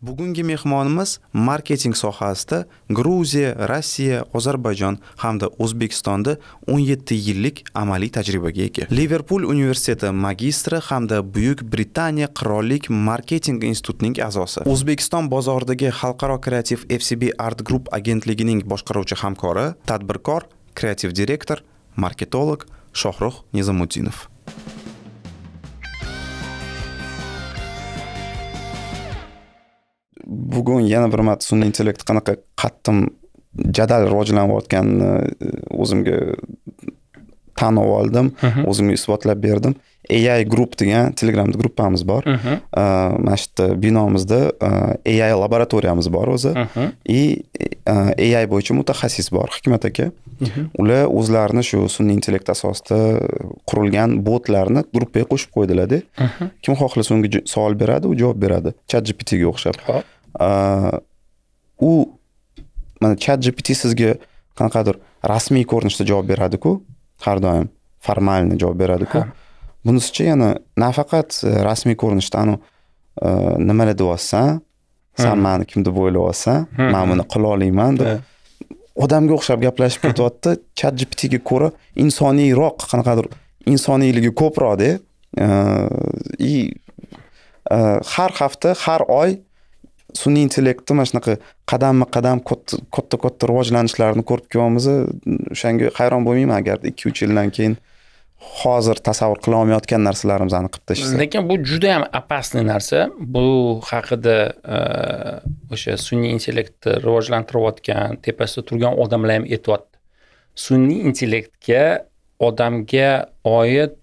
bugungi mehmonimiz marketing sohasida gruziya rossiya ozarbayjon hamda o'zbekistonda 17 yillik amaliy tajribaga ega liverpul universiteti magistri hamda buyuk britaniya qirollik marketing institutining a'zosi o'zbekiston bozoridagi xalqaro kreativ fcb art group agentligining boshqaruvchi hamkori tadbirkor kreativ direktor marketolog shohruh nizomuddinov bugun yana bir marta sun'iy intellekt qanaqa qattiq jadal rivojlanayotganini e, o'zimga tan oldim o'zimga isbotlab berdim ai group degan telegramda gruppamiz bor e, mana shu yerda binomizda e, ai laboratoriyamiz bor o'zi и ai bo'yicha mutaxassis bor hikmat aka ular o'zlarini shu sun'iy intellekt asosida qurilgan botlarni gruppaga qo'shib qo'ydilarda kim xohlasa unga savol beradi u javob beradi chat gptga o'xshab u mana chat gpt sizga qanaqadir rasmiy ko'rinishda javob beradiku har doim formalniy javob beradiku bunisichi yana nafaqat e, rasmiy ko'rinishda anavi e, nimalar deyapsan san mani kim deb o'ylayapsan man buni qila olmayman deb odamga o'xshab gaplashib ketyapti chat gptga ko'ra insoniyroq qanaqadir insoniyligi ko'proqda и e, har hafta har oy sun'iy intellektni mana shunaqa qadamma qadam katta katta rivojlanishlarini ko'rib kelyapmiz o'shanga hayron bo'lmayman agarda ikki uch yildan keyin hozir tasavvur qila olmayotgan narsalarimizni qilib tashlasa lekin bu juda yam опасный narsa bu haqida o'sha sun'iy intellektni rivojlantirayotgan tepasida turgan odamlar ham aytyapti sun'iy intellektga odamga oid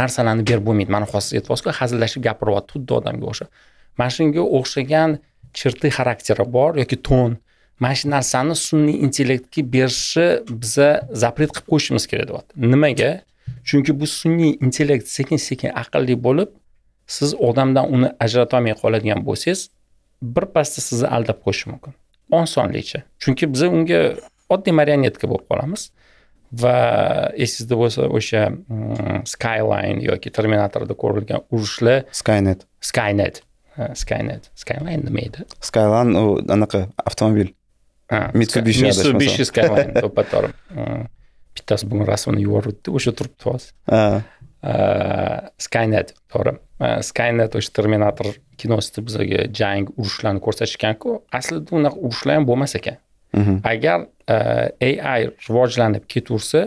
narsalarni berib bo'lmaydi mana hozir aytyapsizku hazillashib gapiryapti xuddi odamga o'xshab mana shunga o'xshagan черты xarakteri bor yoki ton mana shu narsani sun'iy intellektga berishni biza запрет qilib qo'yishimiz kerak deyapti nimaga chunki bu sun'iy intellekt sekin sekin aqlli bo'lib siz odamdan uni ajratolmay qoladigan bo'lsangiz birpasda sizni aldab qo'yishi mumkin osonlicha chunki biza unga oddiy marionetka bo'lib qolamiz va esingizda bo'lsa o'sha skyline yoki terminatorda ko'rilgan urushlar skynet skynet skynet skyline nima edi skyline u anaqa avtomobil mitsubishi mitsubishi skyline to'ppator bittasi bugun rasmini yuboruvdi o'sha turibdi hozir skynet to'g'ri skynet o'sha terminator kinosida bizaga jang urushlarni ko'rsatishganku aslida unaqa urushlar ham bo'lmas ekan mhm. agar e, ai rivojlanib ketaversa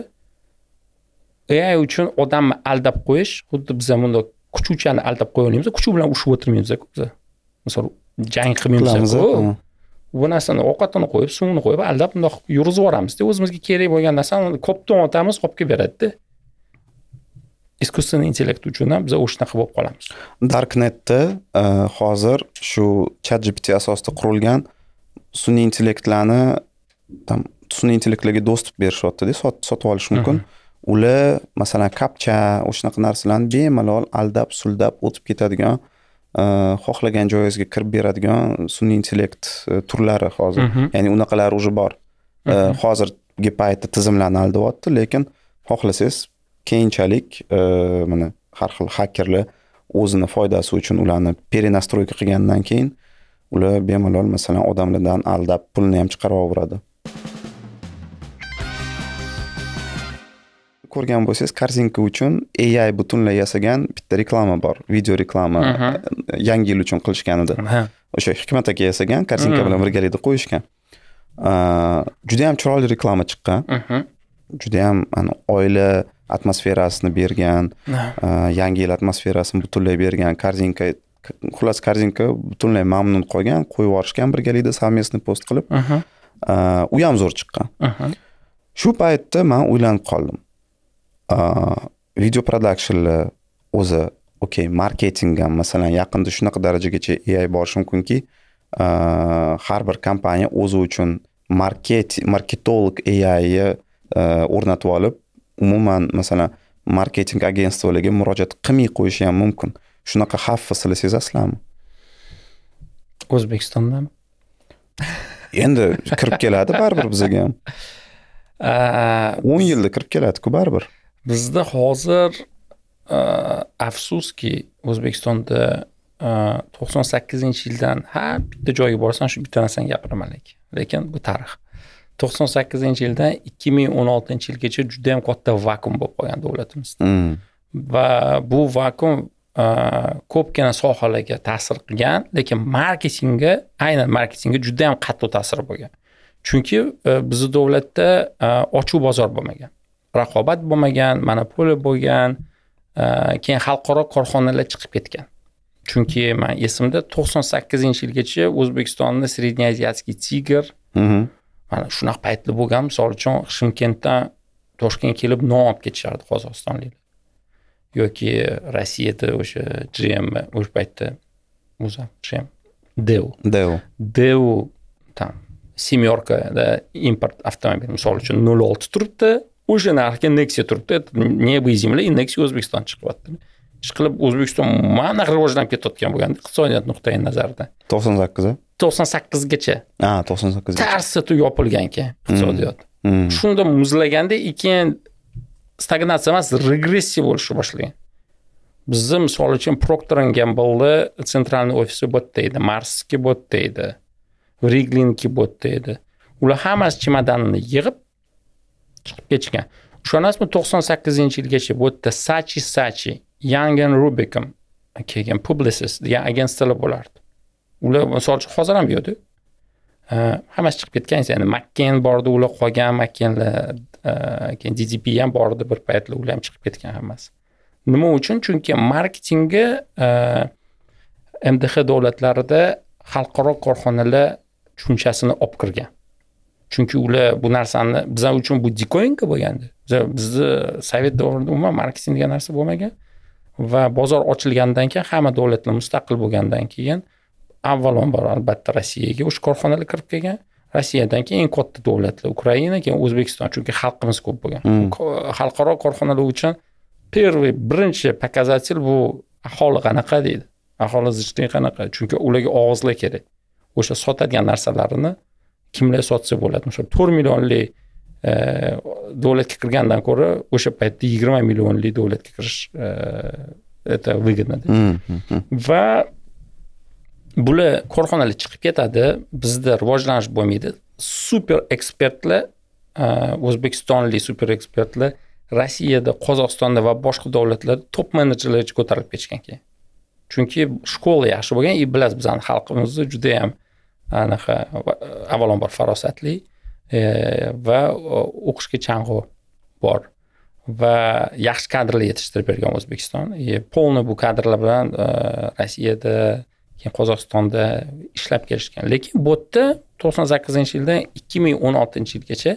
ai uchun odamni aldab qo'yish xuddi biza bundoq kuchuvchani aldab qo'yolmaymiz kuchuv bilan urushib o'tirmaymiz biz misol jang qilmaymiz-ku. bu narsani ovqatini qo'yib suvini qo'yib aldab bundoq yurgizib yuboramizda o'zimizga kerak bo'lgan narsani kopdan otamiz qolib kelib beradida искусственный intellekt uchun ham biz o'shanaqa bo'lib qolamiz darknetda э, hozir shu chat gpt asosida qurilgan sun'iy intellektlarni там sun'iy intellektlarga dostup berishyaptida sotib olish mumkin mhmm. ular masalan kapcha o'shanaqa narsalarni bemalol aldab suldab o'tib ketadigan e, xohlagan joyingizga kirib beradigan sun'iy intellekt e, turlari hozir mhm. ya'ni unaqalar уже bor e, mhm. hozirgi paytda tizimlarni aldayapti lekin xohlasangiz keyinchalik mana har xil hakerlar o'zini foydasi uchun ularni перенастройка qilgandan keyin ular bemalol masalan odamlardan aldab pulni ham chiqarib yuboradi ko'rgan bo'lsangiz korzinka uchun ai butunlay yasagan bitta reklama bor video reklama mhm. e, yangi yil uchun qilishgan edi o'sha hikmat aka yasagan korzinka mhm. bilan birgalikda qo'yishgan juda yam chiroyli reklama chiqqan juda mhm. judayam oila atmosferasini bergan yangi yil atmosferasini butunlay bergan korzinka xullas korzinka butunlay mamnun qolgan qo'yib yuborishgan birgalikda совместный post qilib u ham zo'r chiqqan shu paytda man o'ylanib qoldim video production o'zi okey marketing ham masalan yaqinda shunaqa darajagacha ai borishi mumkinki har bir kompaniya o'zi uchun market marketolog aiyi e, o'rnatib olib umuman masalan marketing agentstvolariga murojaat qilmay qo'yishi ham mumkin shunaqa xavfni sizlar sezasizlarmi o'zbekistondami endi kirib keladi baribir bizaga ham o'n yilda kirib keladiku baribir bizda hozir e, afsuski o'zbekistonda e, to'qson sakkizinchi yildan har bitta joyga borsan shu bitta narsani gapiraman lekin lekin bu tarix to'qson sakkizinchi yildan ikki ming o'n oltinchi yilgacha judayam katta vakuum bo'lib qolgan davlatimizda hmm. va bu vakuum e, ko'pgina sohalarga ta'sir qilgan lekin marketingga aynan marketingga juda yam qattiq ta'sir bo'lgan chunki bizni davlatda ochiq bozor bo'lmagan raqobat bo'lmagan monopoliya bo'lgan e, keyin xalqaro korxonalar chiqib ketgan chunki man esimda to'qson sakkizinchi yilgacha o'zbekistonni среднеазиатский tigr mana shunaqa paytlar bo'lgan misol uchun shimkentdan toshkentga kelib non olib ketishardi qozog'istonliklar yoki rossiyada o'sha gm o'sha paytda o'zi gm deu deu deu там семеркада import avtomobil misol uchun nol olti turibdi o'sha narxga neksiya turibdi небо и земля и neksiya o'zbekiston chiqyapti ishqilib o'zbekiston mana rivojlanib ketayotgan bo'lganda iqtisodiyot nuqtai nazaridan to'qson sakkiz to'qson sakkizgacha a to'qson sakkiz tarsatu yopilgan ekan iqtisodiyot shunda muzlaganda keyin stagnatsiya emas regressiya bo'lishni boshlagan bizni misol uchun proktor gamblni sentralniy ofisi bu yerda edi marsniki bu yerda edi riglinki bu yerda edi ular hammasi chemodanini yig'ib chiqib ketishgan ishonasizmi to'qson sakkizinchi yilgacha bu yerda sachi sachi yangen rubikum kelgan publisis degan agentstvalar bo'lardi ular misol uchun hozir ham yo'qda hammasi chiqib ketgan endi makken bordi ular qolgan makkenlar keyin ddp ham bordi bir paytlar ular ham chiqib ketgan hammasi nima uchun chunki marketingi e, mdh davlatlarida xalqaro korxonalar tushunchasini olib kirgan chunki ular bu narsani bizlar uchun bu dikoyinka bo'lganda bizni sovet davrida umuman marketing degan narsa bo'lmagan va bozor ochilgandan keyin hamma davlatlar mustaqil bo'lgandan keyin avvalambor albatta rossiyaga o'sha korxonalar kirib kelgan rossiyadan keyin eng katta davlatlar ukraina keyin o'zbekiston chunki xalqimiz ko'p bo'lgan hmm. xalqaro hmm. korxonalar uchun первый birinchi показатель bu aholi qanaqa deydi aholi zichligi qanaqa chunki ularga og'izlar kerak o'sha sotadigan narsalarini kimlar sotsa bo'ladi o'sha to'rt millionlik e, davlatga kirgandan ko'ra o'sha paytda yigirma millionlik davlatga kirish это e, выгодно va bular korxonalar chiqib ketadi bizda rivojlanish bo'lmaydi super ekspertlar e, o'zbekistonlik super ekspertlar rossiyada qozog'istonda va boshqa davlatlarda top menejerlargacha ko'tarilib ketishgan keyin chunki shkola yaxshi bo'lgan и bilasiz bizani xalqimizni judayam anaqa avvalambor farosatli e, va o'qishga chang'i bor va yaxshi kadrlar yetishtirib bergan o'zbekiston полный e, bu kadrlar bilan e, rossiyada keyin qozog'istonda ishlab kelishgan lekin bu yerda to'qson sakkizinchi yildan ikki ming o'n oltinchi yilgacha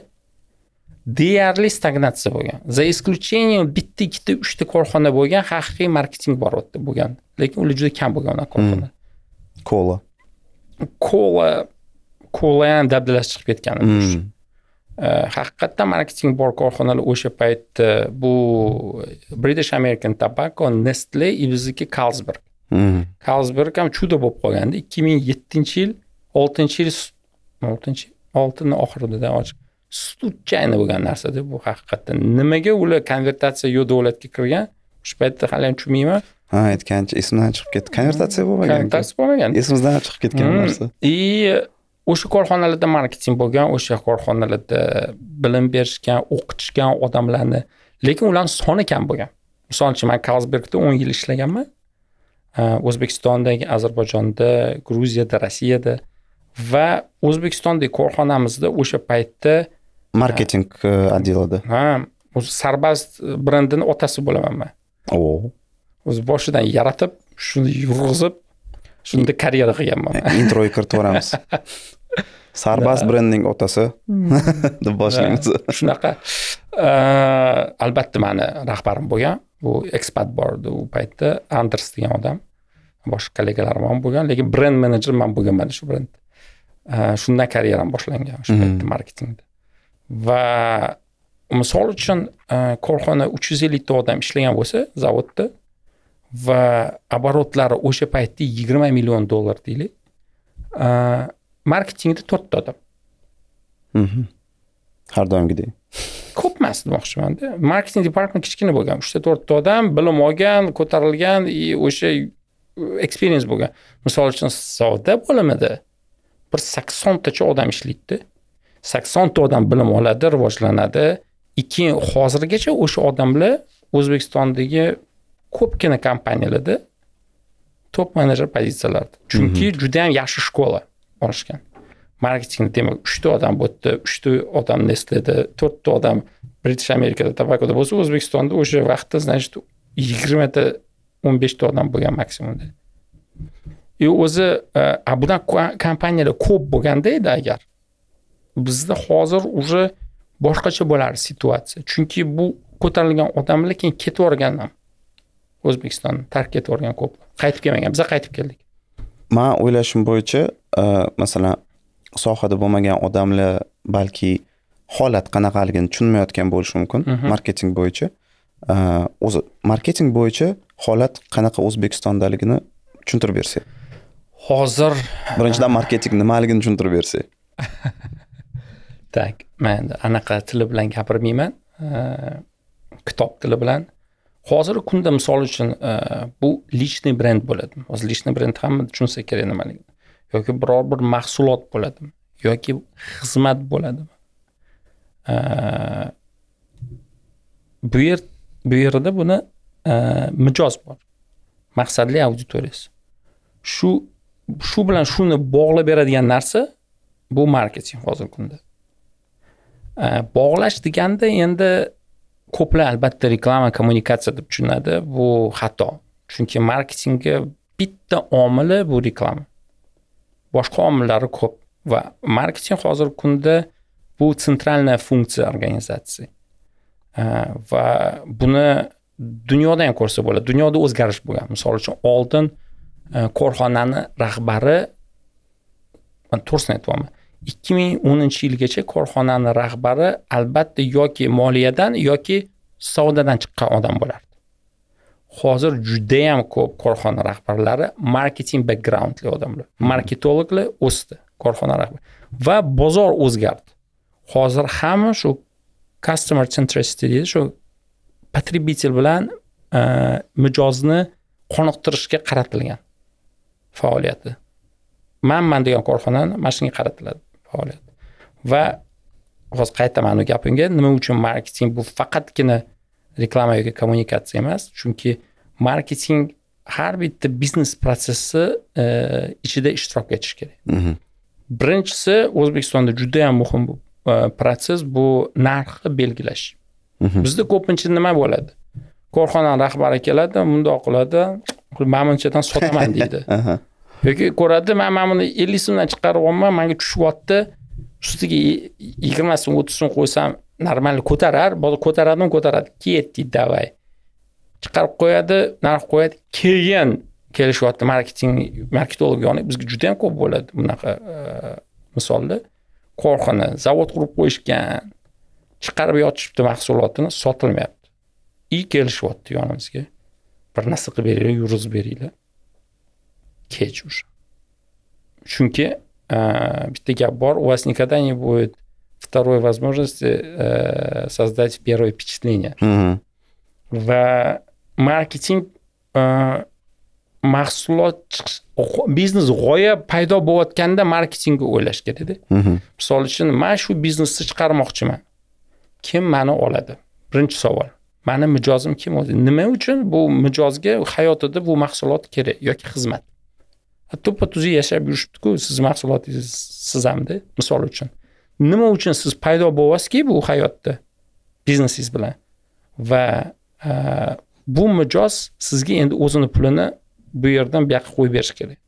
deyarli stagnatsiya bo'lgan за исключением bitta ikkita uchta korxona bo'lgan haqiqiy marketing bor u yerda bo'lgan lekin ular juda kam bo'lgan unaqa korxona kola kola kola yana dabdalasi chiqib ketgan hmm. haqiqatdan marketing bor korxonalar o'sha paytda bu british american tobacco nestle и bizniki kalsberg kalsberg hmm. ham chudo bo'lib qolganda ikki ming yettinchi yil oltinchi yil oltinchi oltini oxirida ochiq случайно bo'lgan narsada bu haqiqatdan nimaga ular konvertatsiya yo'q davlatga kirgan o'sha paytda hali ham tushunmayman ha aytgancha esimdan chiqib ketdi konvertatsiya bo'lmagan konvertatsiya bo'lmagan esimizdan chiqib ketgan hmm. narsa и o'sha korxonalarda marketing bo'lgan o'sha korxonalarda bilim berishgan o'qitishgan odamlarni lekin ularni soni kam bo'lgan misol uchun man kalsbergda o'n yil ishlaganman o'zbekistondagi ozarbayjonda gruziyada rossiyada va o'zbekistondagi korxonamizda o'sha paytda marketing отделida e, ha o'zi sarbast brendini otasi bo'laman man o o'zi boshidan yaratib shuni yurg'izib shunda karyera qilganman e, introga kiritib yuboramiz sarbast brendning otasi hmm. deb boshlaymiz shunaqa albatta mani rahbarim bo'lgan bu ekspat bor edi u paytda anders degan odam boshqa kollegalarim ham bo'lgan lekin brend menejer man bo'lganman shu brend shundan karyeram boshlangan o'sha paytda hmm. marketingda va misol uchun korxona uch yuz ellikta odam ishlagan bo'lsa zavodda va оборотlari o'sha paytda yigirma million dollar deylik marketingda to'rtta odam mhm. har doimgidek ko'p emas demoqchimanda marketing department kichkina bo'lgan uchta to'rtta odam bilim olgan ko'tarilgan и o'sha e, experience bo'lgan misol uchun savdo bo'limida bir saksontacha odam ishlaydida saksonta odam bilim oladi rivojlanadi ikki hozirgacha o'sha odamlar o'zbekistondagi ko'pgina kompaniyalarda top menejer pozitsiyalarda chunki mhm. juda ham yaxshi shkola olishgan marketing demak uchta odam bu yerda uchta odam nestleda to'rtta odam british amerikada tabakoda bo'lsa o'zbekistonda o'sha vaqtda значит yigirmata o'n beshta odam bo'lgan maksimumda и o'zi e, a bunaqa kompaniyalar ko'p bo'lganda edi agar bizda hozir уже boshqacha bo'lardi situatsiya chunki bu ko'tarilgan odamlar keyin ketib ham o'zbekistonni tark yuborgan ko'p qaytib kelmagan biza qaytib keldik man o'ylashim bo'yicha e, masalan sohada bo'lmagan odamlar balki holat qanaqaligini tushunmayotgan bo'lishi mumkin mhm. marketing bo'yicha e, o'zi marketing bo'yicha holat qanaqa o'zbekistondaligini tushuntirib bersak hozir birinchidan marketing nimaligini tushuntirib bersak так man anaqa tili bilan gapirmayman e, kitob tili bilan hozirgi kunda misol uchun e, bu личный brend bo'ladimi hozir личный brend hamma tushunsa kerak nimaligini yoki biror bir mahsulot bo'ladimi yoki xizmat bo'ladimi e, bu yer bu yerda buni e, mijoz bor maqsadli auditoriyasi shu shu bilan shuni bog'lab beradigan narsa bu marketing hozirgi kunda bog'lash deganda endi ko'plar albatta reklama kommunikatsiya deb tushunadi bu xato chunki marketingga bitta omili bu reklama boshqa omillari ko'p va marketing hozirgi kunda bu sentralna funksiya organizatsiya va buni dunyoda ham ko'rsa bo'ladi dunyoda o'zgarish bo'lgan misol uchun oldin korxonani rahbari man to'g'risini aytyapman ikki ming o'ninchi yilgacha korxonani rahbari albatta yoki moliyadan yoki savdodan chiqqan odam bo'lardi hozir judayam ko'p korxona rahbarlari marketing backgroundli odamlar marketologlar o'sdi korxona rahbari va bozor o'zgardi hozir hamma shu customer centricity deydi shu потребитель bilan e, mijozni qoniqtirishga qaratilgan faoliyati manman degan korxonani mana shunga qaratiladi faoliyat va hozir qaytaman u gapimga nima uchun marketing bu faqatgina reklama yoki kommunikatsiya emas chunki marketing har bitta biznes protsessi e, ichida ishtirok etishi kerak mhm. birinchisi o'zbekistonda yam muhim bu e, protsess bu narxni belgilash mhm. bizda ko'pincha nima bo'ladi korxonani rahbari keladi mundoq qiladi man bunchadan sotaman deydi yoki ko'radi man mana buni ellik so'mdan chiqaryapman manga tushyapti ustiga yigirma so'm o'ttiz so'm qo'ysam нормально ko'tarar ko'taradimi ko'taradi ket deydi давай chiqarib qo'yadi narx qo'yadi keyin kelishyapti marketing marketolog yoni bizga juda yam ko'p bo'ladi bunaqa e, misolda korxona zavod qurib qo'yishgan chiqarib yotishibdi mahsulotini sotilmayapti и kelishyapti yonimizga bir narsa qilib beringlar yurgizib beringlar kech уже Чунки, bitta gap bor у вас никогда не будет второй возможности э, создать первое впечатление mm-hmm. va marketing э, mahsulot biznes g'oya paydo bo'layotganda marketingni o'ylash kerakda misol uchun man shu biznesni chiqarmoqchiman kim mani oladi birinchi savol mani mijozim kim o'zi nima uchun bu mijozga hayotida bu mahsulot kerak yoki xizmat to'ppa tuzuk yashab yurishibdiku siz mahsulotingiz siz hamda misol uchun nima uchun siz paydo bo'lyapsizki bu hayotda biznesingiz bilan va eh, bu mijoz sizga endi o'zini pulini bu yerdan bu yoqqa qo'yib berishi kerak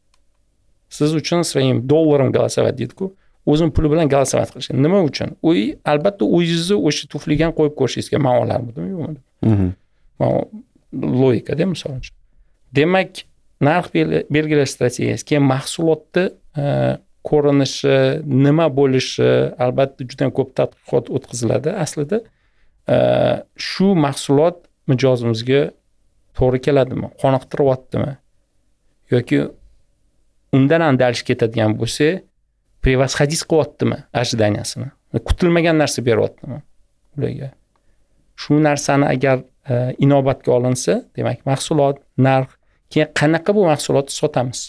siz uchun своим долларом голосовать deydiku o'zini puli bilan голосовать qilish kerak nima uchun u albatta o'zingizni o'sha ham qo'yib ko'rishingiz kerak man olarmidimi yo'qmi mhm. man logikada misol uchun demak narx belgilash strategiyasi keyin mahsulotni e, ko'rinishi nima bo'lishi albatta juda ko'p tadqiqot o'tkaziladi aslida e, shu mahsulot mijozimizga to'g'ri keladimi qoniqtiryaptimi yoki undan ham дальше ketadigan bo'lsa превосходить qilyaptimi ожиданиясini kutilmagan narsa beryaptimi ularga shu narsani agar e, inobatga olinsa demak mahsulot narx keyin qanaqa bu mahsulotni sotamiz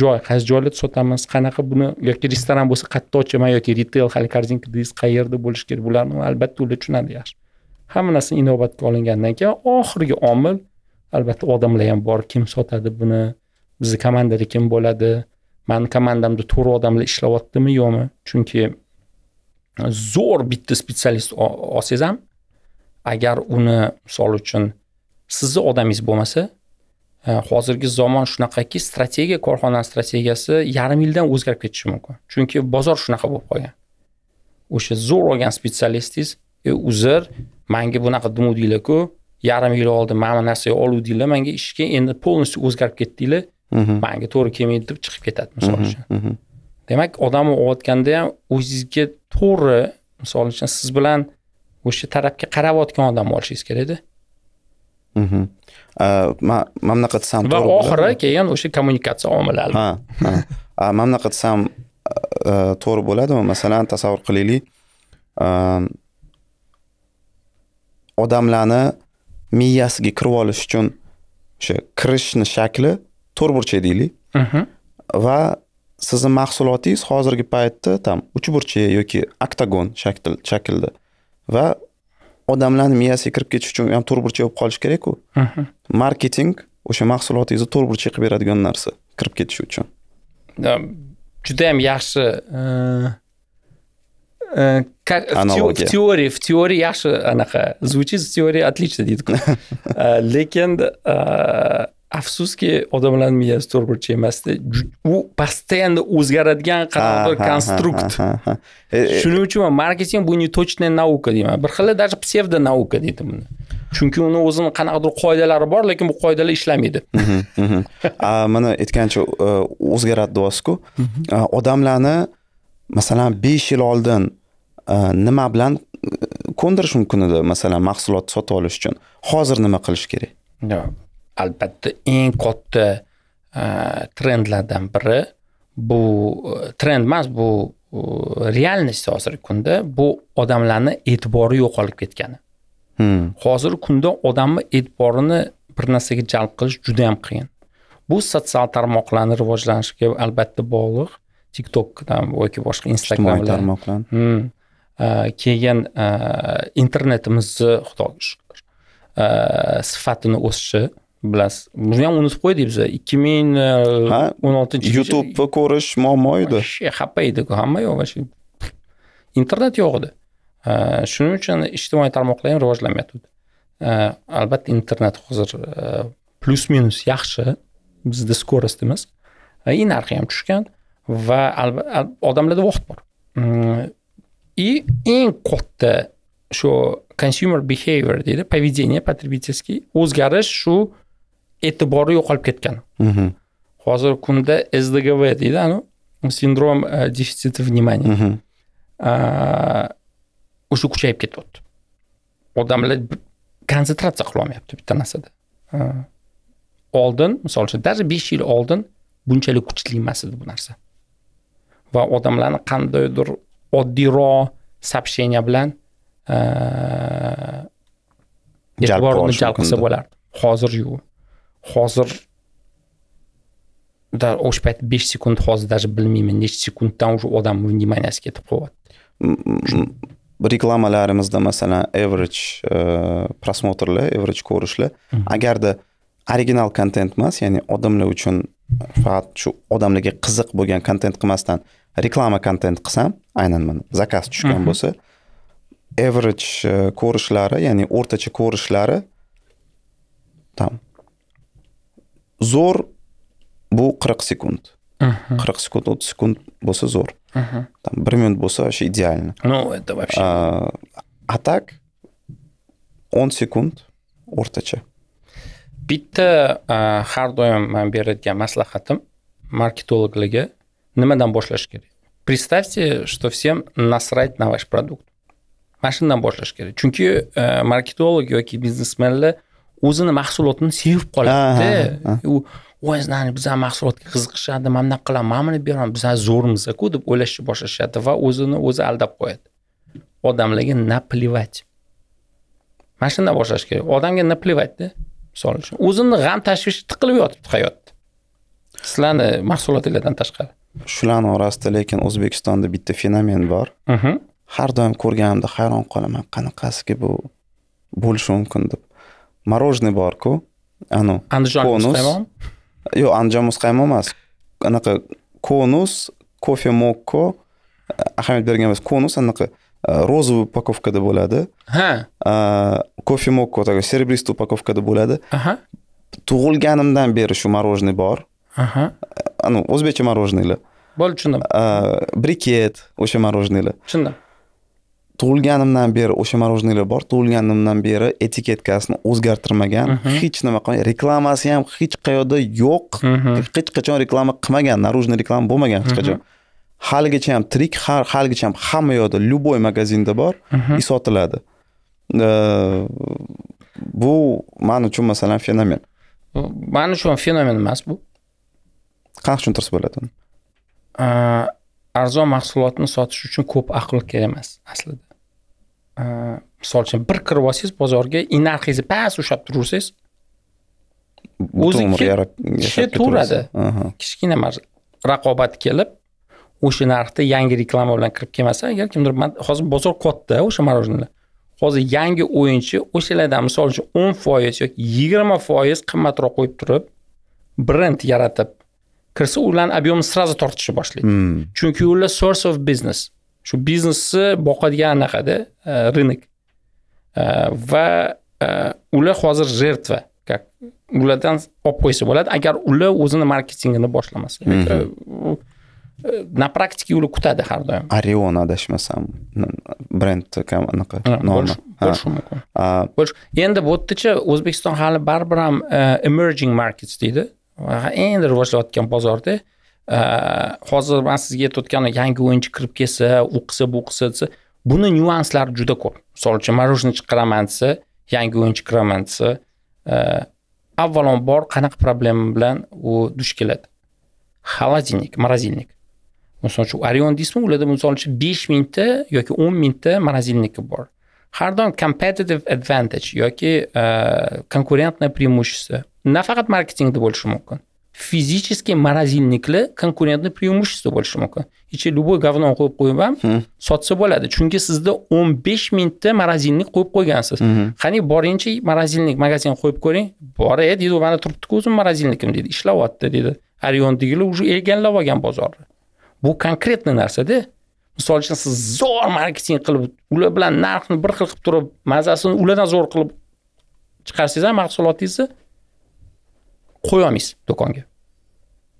joy qaysi joylarda sotamiz qanaqa buni yoki restoran bo'lsa qayerda ochaman yoki retail hali korzinka deysiz qayerda bo'lishi kerak bularni albatta ular tushunadi yaxshi hamma narsa inobatga olingandan keyin oxirgi omil albatta odamlar ham bor kim sotadi buni bizni komandada kim bo'ladi mani komandamda to'g'ri odamlar ishlayaptimi yo'qmi chunki zo'r bitta spetsialist olsangiz ham agar uni misol uchun sizni odamingiz bo'lmasa Э, hozirgi zamon shunaqaki strategiya korxonani strategiyasi yarim yildan o'zgarib ketishi mumkin chunki bozor shunaqa bo'lib qolgan o'sha zo'r olgan spetsialistingiz e uzr manga bunaqa demuvdinglarku yarim yil oldin mana bu narsaga oluvdinglar manga ishga endi полностью o'zgarib ketdinglar mhm. manga to'g'ri kelmaydi deb chiqib ketadi misol mhm, uchun mhm. demak odamni olayotganda ham o'zizga to'g'ri misol uchun siz bilan o'sha tarafga qarayotgan odamni olishingiz kerakda man bunaqa desam va oxiri keyin o'sha kommunikatsiya omili ha ha bunaqa desam to'g'ri bo'ladimi masalan tasavvur qilaylik odamlarni miyasiga kirib olish uchun o'sha kirishni shakli to'rtburchak deylik va sizni mahsulotingiz hozirgi paytda там uch burchak yoki oktagon shaklda va odamlarni miyasiga kirib ketish uchun ham to'rburchak bo'lib qolishi kerakku mhmm. marketing o'sha mahsulotingizni to'rburchak qilib beradigan narsa kirib ketish uchun juda yam yaxshi e, e, teoriya teoriya в теории yaxshi anaqa звучит в теории отлично deydiku lekin э, afsuski odamlarni miyasi to'rt burch emasda u постоянно o'zgaradigan qanaqadir konstrukt e, e, shuning uchun man marketing bu не точная наука deyman bir xili даже psevdo nauka deydi buni chunki uni o'zini qanaqadir qoidalari bor lekin bu qoidalar ishlamaydi mhm, mhm. mana aytgancha e, o'zgaradi deyapsizku mhm. odamlarni masalan besh yil oldin nima bilan ko'ndirish mumkin edi masalan mahsulot sotib olish uchun hozir nima qilish kerak albatta eng katta e, trendlardan biri bu e, trend emas bu e, realnost hozirgi kunda bu odamlarni e'tibori yo'qolib ketgani hmm. kunda odamni e'tiborini bir narsaga jalb qilish juda yam qiyin bu sotsial tarmoqlarni rivojlanishiga albatta bog'liq tiktokdan yoki boshqa instagram ijtimoiy tarmoqlar hmm. keyin internetimizni xudoga shukur sifatini o'sishi bilasiz buni ham unutib qo'ydik biz ikki ming o'n oltinchi youtubeni ko'rish muammo edi xafa ediku hamma yo'q вообще internet yo'q e edi shuning uchun ijtimoiy tarmoqlar ham rivojlanmayapti e, albatta internet hozir e, plyus minus yaxshi bizda скорость emas и narxi ham tushgan va odamlarda vaqt bor и mm, eng katta shu consumer behavior deydi поведение потребительский o'zgarish shu e'tibori yo'qolib ketgan mhm. hozirgi kunda sdgv deydi anu sindrom e, defitsita внимания mhm. o'sha kuchayib ketyapti odamlar konsentratsiya qilolmayapti bitta narsada oldin misol uchun даже besh yil oldin bunchalik kuchli emas edi bu narsa va odamlarni qandaydir oddiyroq сообщение bilan e, e'tiborni jalb qilsa bo'lardi hozir yo'q hozir dar o'sha payt besh sekund hozir даже bilmayman necha sekunddan уже odamni вниманияsi ketib qolyapti reklamalarimizda masalan average э, просмотрlar average ko'rishlar agarda original kontent emas ya'ni odamlar uchun faqat shu odamlarga qiziq bo'lgan kontent qilmasdan reklama kontent qilsam aynan mana zakaz tushgan bo'lsa average э, ko'rishlari ya'ni o'rtacha ko'rishlari там zo'r bu 40 sekund 40 mhm. sekund 30 sekund bo'lsa zo'r. Там 1 минут bo'lsa вообще идеально. Ну, это вообще. А, так 10 секунд o'rtacha. Bitta har doim men beradigan maslahatim marketologlarga nimadan boshlash kerak? Представьте, что всем насрать на ваш продукт. Mana shundan boshlash kerak. Chunki marketolog yoki biznesmenlar o'zini mahsulotini sevib qoladida u voy знаю biza mahsulotga qiziqishadi mana bunaqa qilaman mana buni beraman bizani zo'rimizdaku deb o'ylashni boshlashadi va o'zini o'zi aldab qo'yadi odamlarga наплевать mana shundan boshlash kerak odamga наплевать misol uchun o'zini g'am tashvishi tiqilib yotibdi hayotda sizlarni mahsulotinglardan tashqari shularni orasida lekin o'zbekistonda bitta fenomen bor har doim ko'rganimda hayron qolaman qanaqasiga bu bo'lishi mumkin deb мороженое борку anavi andijon konus yo'q andijon muzqaymoq emas anaqa konus kofe mokko ahamiyat bergan emas konus anaqa розовый упаковкада bo'ladi ha kofe mokko такой серебристый упаковкада bo'ladi aha tug'ilganimdan beri shu мороженое bor aha anavi o'zbekcha мороженныйлар bo'ldi tushundim briket o'sha мороженныйлар tushundim tug'ilganimdan beri o'sha мороженыйлар bor tug'ilganimdan beri etiketkasini o'zgartirmagan hech nima qilmagan reklamasi ham hech qayerda yo'q hech qachon reklama qilmagan наружный reklama bo'lmagan hech qachon haligacha ham tirik haligacha ham hamma yoqda любой magazinda bor и sotiladi bu э, man uchun masalan fenomen man э, uchun fenomen emas bu qanaqa tushuntirsa bo'ladi uni arzon э, mahsulotni sotish uchun ko'p aql kerak emas aslida Э, misol uchun bir kirib olsangiz bozorga narxingizni past ushlab turaversangiz o'zi kishi turadi kichkina raqobat kelib o'sha narxda yangi reklama bilan kirib kelmasa agar kimdir hozir bozor katta o'sha мороженое hozir yangi o'yinchi o'shalardan misol uchun o'n foiz yoki yigirma foiz qimmatroq qo'yib turib brend yaratib kirsa ularni объемini сразу tortishni boshlaydi hmm. chunki ular source of business shu biznesni boqadigan anaqada e, rinok e, va e, ular hozir жертва как ulardan olib qo'ysa bo'ladi agar ular o'zini marketingini boshlamasa на практике ular kutadi har doim orion adashmasam brend anaqa nomi bo'lishi mumkin endi bu yerdachi o'zbekiston hali baribir ham emerging markets deydi endi rivojlanayotgan bozorda Э, hozir man sizga aytayotgan yangi o'yinchi kirib kelsa u qilsa bu qilsa desa buni nyuanslari juda ko'p misol uchun мороженое chiqaraman desa yangi o'yinchi kiraman desa e, avvalambor qanaqa problema bilan u duch keladi холодильник морозильник misol uchun orion deysizmi ularda misol uchun besh mingta yoki o'n mingta морозильники bor har doim competitive advantage yoki e, konkurentное преимущество nafaqat marketingda bo'lishi mumkin физически морозильниклы конкурентный преимущество больше И че любой говnon qo'yib qo'yib вам, sotsa bo'ladi chunki sizda 15 besh mingta морозильник qo'yib qo'ygansiz qani boringchi морозильник magazinga qo'yib ko'ring bor e deydi mana turibdiku o'zim морозильникim deydi ishlayapti Арион ariondagilar уже egallab olgan bozorni bu конкретный narsada misol uchun siz zo'r marketing qilib ular bilan narxni bir xil qilib turib mazasini ulardan zo'r qilib chiqarsangiz ham mahsulotingizni qo'yolmaysiz do'konga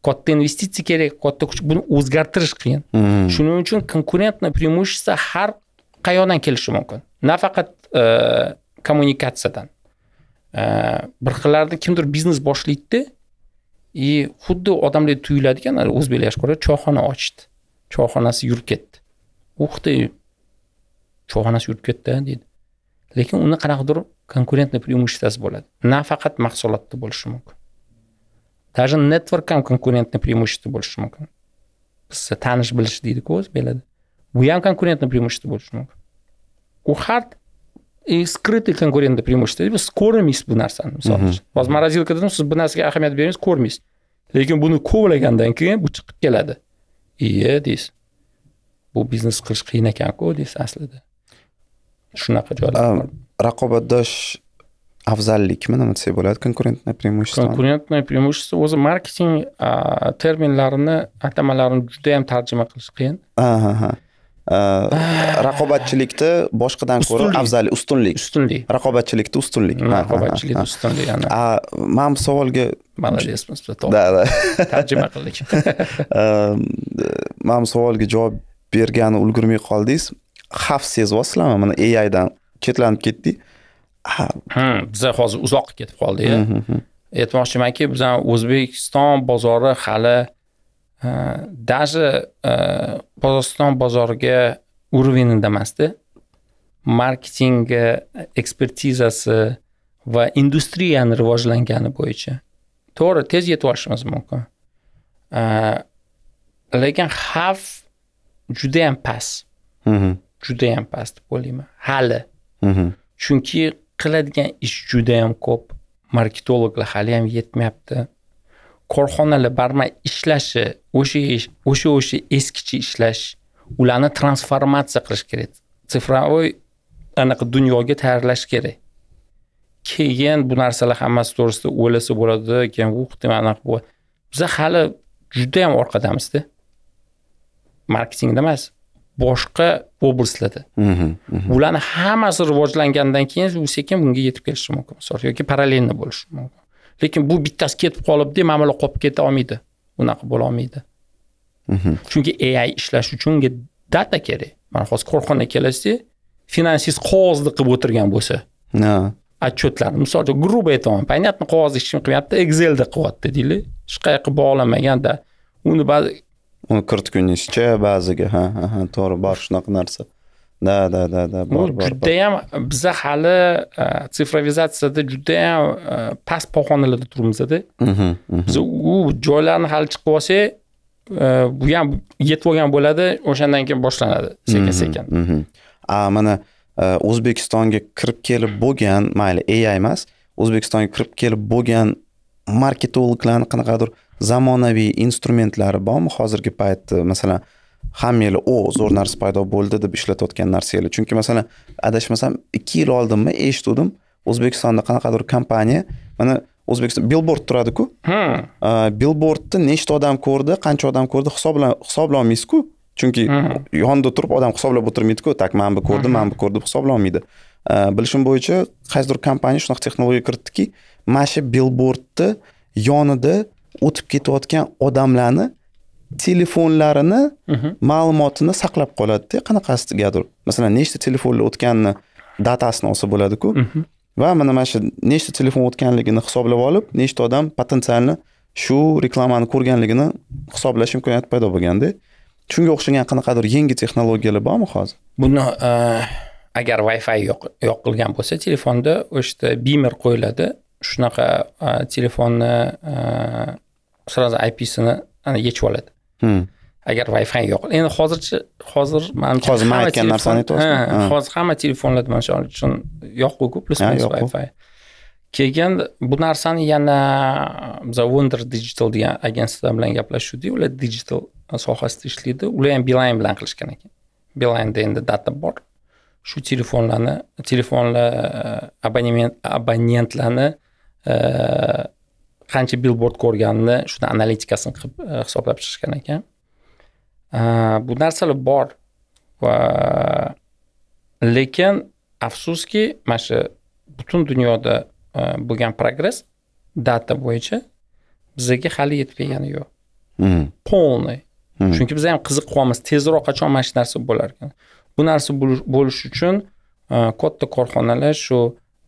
katta investitsiya kerak katta kuch buni o'zgartirish qiyin mm-hmm. shuning uchun konkurentное преимущество har qayoqdan kelishi mumkin nafaqat e, kommunikatsiyadan e, bir xillarda kimdir biznes boshlaydida и xuddi odamlar tuyuladigan o'zbeklar yaxshi ko'radi choyxona ochdi choyxonasi yurib ketdi u xitoy choyxonasi yurib ketdi deydi lekin uni qanaqadir konkurentniy преимуществоsi bo'ladi nafaqat mahsulotda bo'lishi mumkin даже network ham konkurentное преимущество bo'lishi mumkin biz tanish bilish deydiku o'zi belada bu ham конкурентное преимущество bo'lishi mumkin у хард и скрытые конкурентные преимущества biz ko'rmaymiz bu narsani misol uchun hozir морозилкаda siz bu narsaga ahamiyat bermaysiz ko'rmaysiz lekin buni ko'plagandan keyin bu chiqib keladi iye бұл bu biznes қиын екен ғой дейсіз aslida shunaqa joylar raqobatdosh afzallikmi nima desak bo'ladi konkurentное преимущество konkurentное преимущество o'zi marketing terminlarini atamalarini juda judayam tarjima qilish qiyin aha raqobatchilikda boshqadan ko'ra afzal ustunlik ustunlik raqobatchilikda ustunlik raqobatchilik ustunlik man bu savolga молодец да да tarjima qildik man bu savolga javob bergani ulgurmay qoldingiz xavf sezyapsizlarmi mana aidan chetlanib ketdik Hmm, biza hozir uzoqqa ketib qoldik mm-hmm, mm-hmm. aytmoqchimanki bizani o'zbekiston bozori hali даже qozog'iston bozoriga уровенida emasda marketingi ekspertizasi va industriyani rivojlangani bo'yicha to'g'ri tez yetib olishimiz mumkin lekin xavf judayam past mm-hmm. judayam past deb o'ylayman hali chunki qiladigan ish juda yam ko'p marketologlar ham yetmayapti korxonalar barmay ishlashi o'sha ish o'sha o'sha eskicha ishlash ularni transformatsiya qilish kerak sifrovoy anaqa dunyoga tayyorlash kerak keyin bu narsalar hammasi to'g'risida o'ylasa bo'ladi keyin u anaqa biza hali judayam orqadamizda marketingda emas boshqa obrazlarda mhm, mhm. ularni hammasi rivojlangandan keyin u sekin bunga yetib kelishi mumkin misol yoki parallelni bo'lishi mumkin lekin bu bittasi ketib qolibdi mana bular qolib keta olmaydi unaqa bo'la olmaydi mhm. chunki ai ishlash uchun unga data kerak mana hozir korxonaga kelasizda finansist qog'ozni qilib o'tirgan bo'lsa отчетlarni misol uchun грубо aytyapman понятно qog'ozni hech kim qilmayapti excelda qilyapti deylik hech qayerga bog'lanmaganda uni ba'zi uni kiritgunizcha ba'ziga ha ha ha to'g'ri bor shunaqa narsa da da da da bor bu judayam biza hali e, sifrovizatsiyada judayam e, past pog'onalarda turibmizda mhm, mhm. biz u joylarni hali chiqib olsak e, bu ham yetib olgan bo'ladi o'shandan keyin boshlanadi sekin sekin mhm, a mana o'zbekistonga kirib kelib bo'lgan mayli ai emas o'zbekistonga kirib kelib bo'lgan marketologlarni qanaqadir zamonaviy instrumentlari bormi hozirgi paytda masalan hamma yili o zo'r narsa paydo bo'ldi deb ishlatayotgan narsangiz chunki masalan adashmasam ikki yil oldinmi eshituvdim o'zbekistonda qanaqadir kompaniya mana o'zbekiston billbord turadiku billbordni nechta odam ko'rdi qancha odam ko'rdi hisoblolmaysizku chunki yonida turib odam hisoblab o'tirmaydiku так mana bu ko'rdi mana bu ko'rdi deb hisoblanmaydi bilishim bo'yicha qaysidir kompaniya shunaqa texnologiya kiritdiki mana shu billbordni yonida o'tib ketayotgan odamlarni telefonlarini mhm. ma'lumotini saqlab qoladida qanaqasigadir masalan nechta telefonlar o'tganini datasini olsa bo'ladiku mhm. va mana mana shu nechta telefon o'tganligini hisoblab olib nechta odam potensialni shu reklamani ko'rganligini hisoblash imkoniyati paydo bo'lganda shunga o'xshagan qanaqadir yangi texnologiyalar bormi hozir buni e, agar wi fi yo'q qilgan bo'lsa telefonda o'sha bimer qo'yiladi shunaqa e, telefonni сразу e, ipsini yechib oladi hmm. agar wi fi yo'q endi hozircha hozir manimcha hozir man aytgan narsani aytyapsiz hozir hamma telefonlarda mana shuning uchun yo'qku plyus minus wi fi keyin bu narsani yana biza wonder digital degan agentstva bilan gaplashuvdik ular digital e, sohasida ishlaydi ular ham beeline bilan qilishgan ekan beelineda endi data bor shu telefonlarni telefonlar abonement abonentlarni qancha billboard ko'rganini shuni analitikasini qilib hisoblab chiqishgan ekan bu narsalar bor va lekin afsuski mana shu butun dunyoda bo'lgan progress data bo'yicha bizaga hali yetib kelgani yo'q полный mm-hmm. mm-hmm. chunki biza ham qiziqib qolamiz tezroq qachon mana shu narsa bo'larkan bu narsa bo'lishi uchun katta korxonalar shu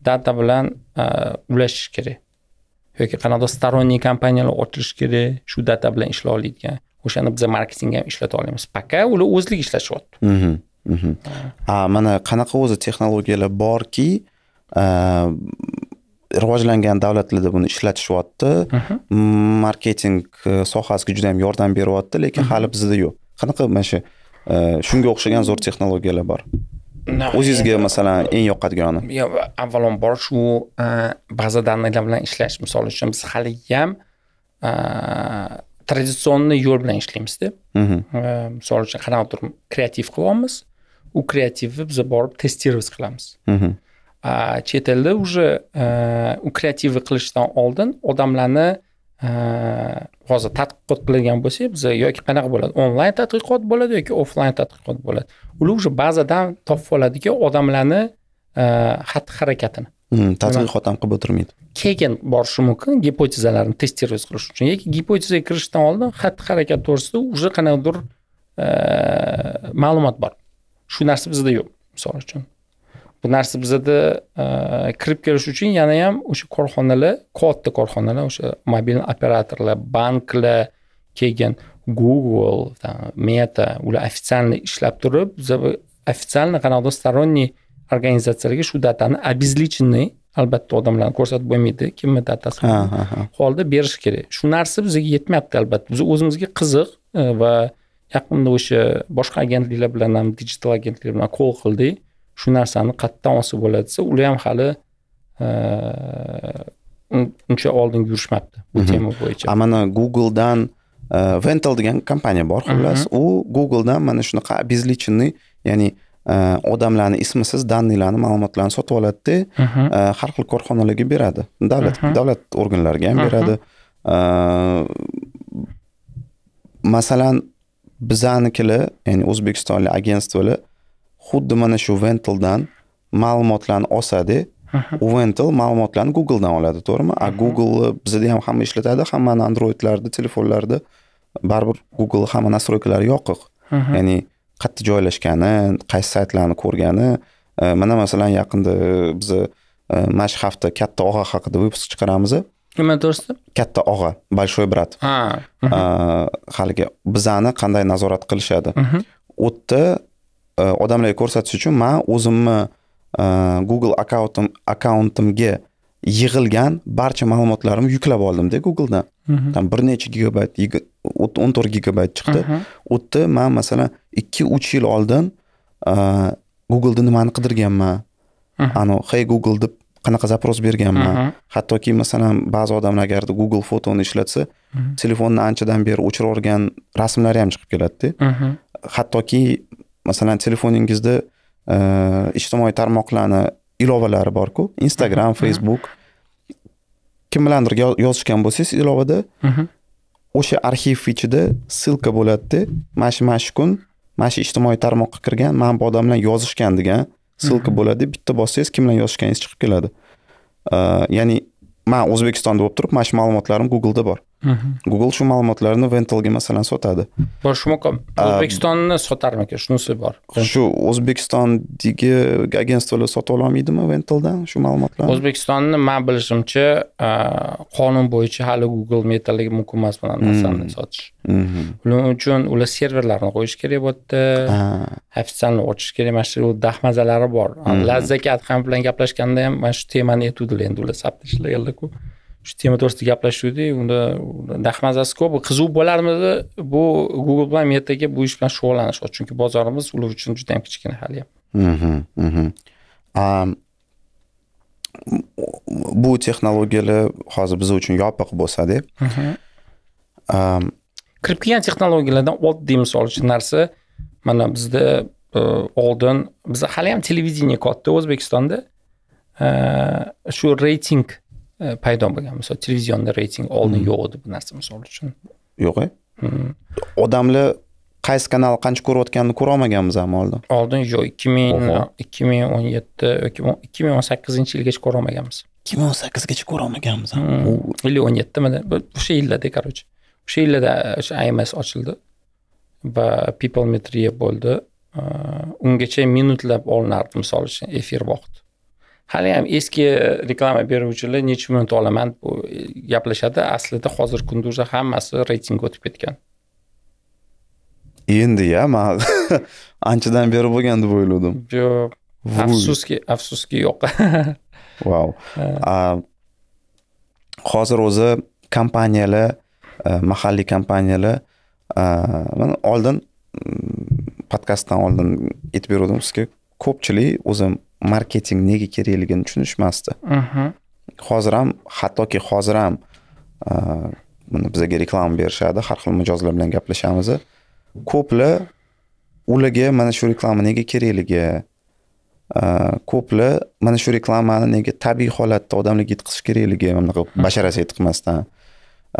data bilan ulashish kerak yoki qanaqadir сторонний kompaniyalar ochilishi kerak shu data bilan ishlay oladigan o'shani biza marketingga ham ishlata olamiz пока ular o'zlik ishlashyapti mana qanaqa o'zi texnologiyalar borki rivojlangan davlatlarda buni ishlatishyapti marketing sohasiga juda ham yordam beryapti lekin hali bizda yo'q qanaqa mana shu shunga o'xshagan zo'r texnologiyalar bor o'zizga masalan eng yoqadigani avvalambor shu e, baza данныйлар bilan ishlash misol uchun biz haligiham e, traditsionniy yo'l bilan ishlaymizda e, misol uchun qanaqadir kreativ qilyapmiz u kreativni biz borib testировать qilamiz chet elda уже u kreativni qilishdan oldin odamlarni hozir tadqiqot qiladigan bo'lsak biza yoki qanaqa bo'ladi onlayn tadqiqot bo'ladi yoki offlayn tadqiqot bo'ladi ular уже bazadan topib oladiki odamlarni xatti harakatini tadqiqot ham qilib o'tirmaydi keyin borishi mumkin gipotezalarni testировать qilish uchun yoki gipotezaga kirishdan oldin xatti harakat to'g'risida уже qanaqadir э, ma'lumot bor shu narsa bizda yo'q misol uchun bu narsa bizada e, kirib kelish uchun yana ham o'sha korxonalar katta korxonalar o'sha mobil operatorlar banklar keyin google там meta ular официально ishlab turib biza официально qanaqadir сторонний organizatsiyalarga shu datani обезличенный albatta odamlarni ko'rsatib bo'lmaydi kimni datasi holda berish kerak shu narsa bizga yetmayapti albatta biz o'zimizga qiziq e, va yaqinda o'sha boshqa agentliklar bilan ham digital agentliklar bilan kol qildik shu narsani qayerdan olsa bo'ladi desa ular ham hali e, uncha oldinga yurishmabdi bu mhm. tema bo'yicha a mana googledan e, ventel degan kompaniya bor xullas mhm. u googledan mana shunaqa обезличенный ya'ni e, odamlarni ismisiz данныйlarni ma'lumotlarni sotib oladida mhm. har xil korxonalarga beradi davlat davlat organlariga ham beradi masalan bizanikilar ya'ni o'zbekistonlik agentstvolar xuddi mana shu ventildan ma'lumotlarni u ventil ma'lumotlarni googledan oladi to'g'rimi a googleni e, bizada ham hamma ishlatadi hammani androidlarda telefonlarda baribir google hamma nastroykalari yoqiq ya'ni qayerda joylashgani qaysi saytlarni ko'rgani e, mana masalan yaqinda e, biza mana shu hafta katta og'a haqida выпуск chiqaramiz nima to'g'risida katta og'a большой брат э, haligi bizani qanday nazorat qilishadi u yerda Э, odamlarga ko'rsatish uchun man o'zimni э, google akkauntim akkauntimga yig'ilgan barcha ma'lumotlarimni yuklab oldimda googledan там mhm. bir necha gigabayt o'n to'rt gigabayt chiqdi u mhm. yerda man masalan ikki uch yil oldin э, googleda nimani qidirganman mhm. anavi hey google deb qanaqa zapros berganman hattoki masalan ba'zi odamlar agarda google fotoni ishlatsa telefonni anchadan beri o'chirib yuborgan rasmlari ham chiqib keladida hattoki masalan telefoningizda eh, ijtimoiy tarmoqlarni ilovalari borku instagram mhm. Mhm. facebook kim bilandir yozishgan bo'lsangiz ilovada mhm. o'sha arxiv ichida ссылка bo'ladida mana shu mana shu kun mana shu ijtimoiy tarmoqqa kirgan mana bu odam bilan yozishgan degan ссылка bo'ladi bitta bossangiz kim bilan yozishganingiz chiqib keladi eh, ya'ni man o'zbekistonda bo'lib turib mana shu ma'lumotlarim googleda bor google shu ma'lumotlarni ventalga masalan sotadi shu muqim o'zbekistonni sotarmikan shunisi bor shu o'zbekistondagi agentstvolar sotib ololmaydimi ventaldan shu ma'lumotlarni o'zbekistonni man bilishimcha qonun bo'yicha hali google metalga mumkin emas bu narsani hmm. sotish hmm. buning uchun ular serverlarni qo'yish kerak bu yerda ofitsialni ochish kerak mana shu dahmazalari bor hmm. lazzakat ham bilan gaplashganda ham mana shu temani aytuvdilar endi ular ishlaganlarku shu tema to'g'risida gaplashuvdik unda dahmazasi ko'p qiziq bo'larmidi bu google bilan metaga bu ish bilan shug'ullanish chunki bozorimiz ular uchun juda yam kichkina hali ham mhm, mhm. bu texnologiyalar hozir biz uchun yopiq bo'lsada mhm. kirib kelgan texnologiyalardan oddiy misol uchun narsa mana bizda e, oldin biz hali ham televideniye katta o'zbekistonda e, shu reyting E, paydo bo'lgan misol televizionda reyting oldin hmm. yo'q edi bu narsa misol uchun yo'q e? hmm. odamlar qaysi kanal qancha ko'rayotganini ko'rolmaganmiz ham oldin oldin yo'q ikki ming ikki ming o'n yetti yoki ikki ming o'n sakkizinchi yilgacha ko'rolmaganmiz ikki ming o'n sakkizgacha ko'rolmaganmiz или hmm. o'n yettimidi o'sha yillarda короче e, o'sha yillarda o'sha ims ochildi va people metria bo'ldi ungacha minutlab olinardi misol uchun efir vaqt haliyam eski reklama beruvchilar necha million olaman bu gaplashadi aslida hozir kunda уже hammasi reytingga o'tib ketgan endi ya man anchadan beri bo'lgan deb o'ylagandim yo'q afsuski afsuski yo'q vau hozir o'zi kompaniyalar e, mahalliy kompaniyalar e, man oldin mm, podkastdan oldin aytib beruvdim sizga ko'pchilik o'zim marketing nega kerakligini tushunishmasdi mhm. hozir ham hattoki hozir ham e, buni bizaga reklama berishadi har xil mijozlar bilan gaplashamiz ko'plar ularga mana shu reklama nega kerakligi e, ko'plar mana shu reklamani nega tabiiy holatda odamlarga yetkazish kerakligi bunaqa mhm. basharasi yetqizmasdan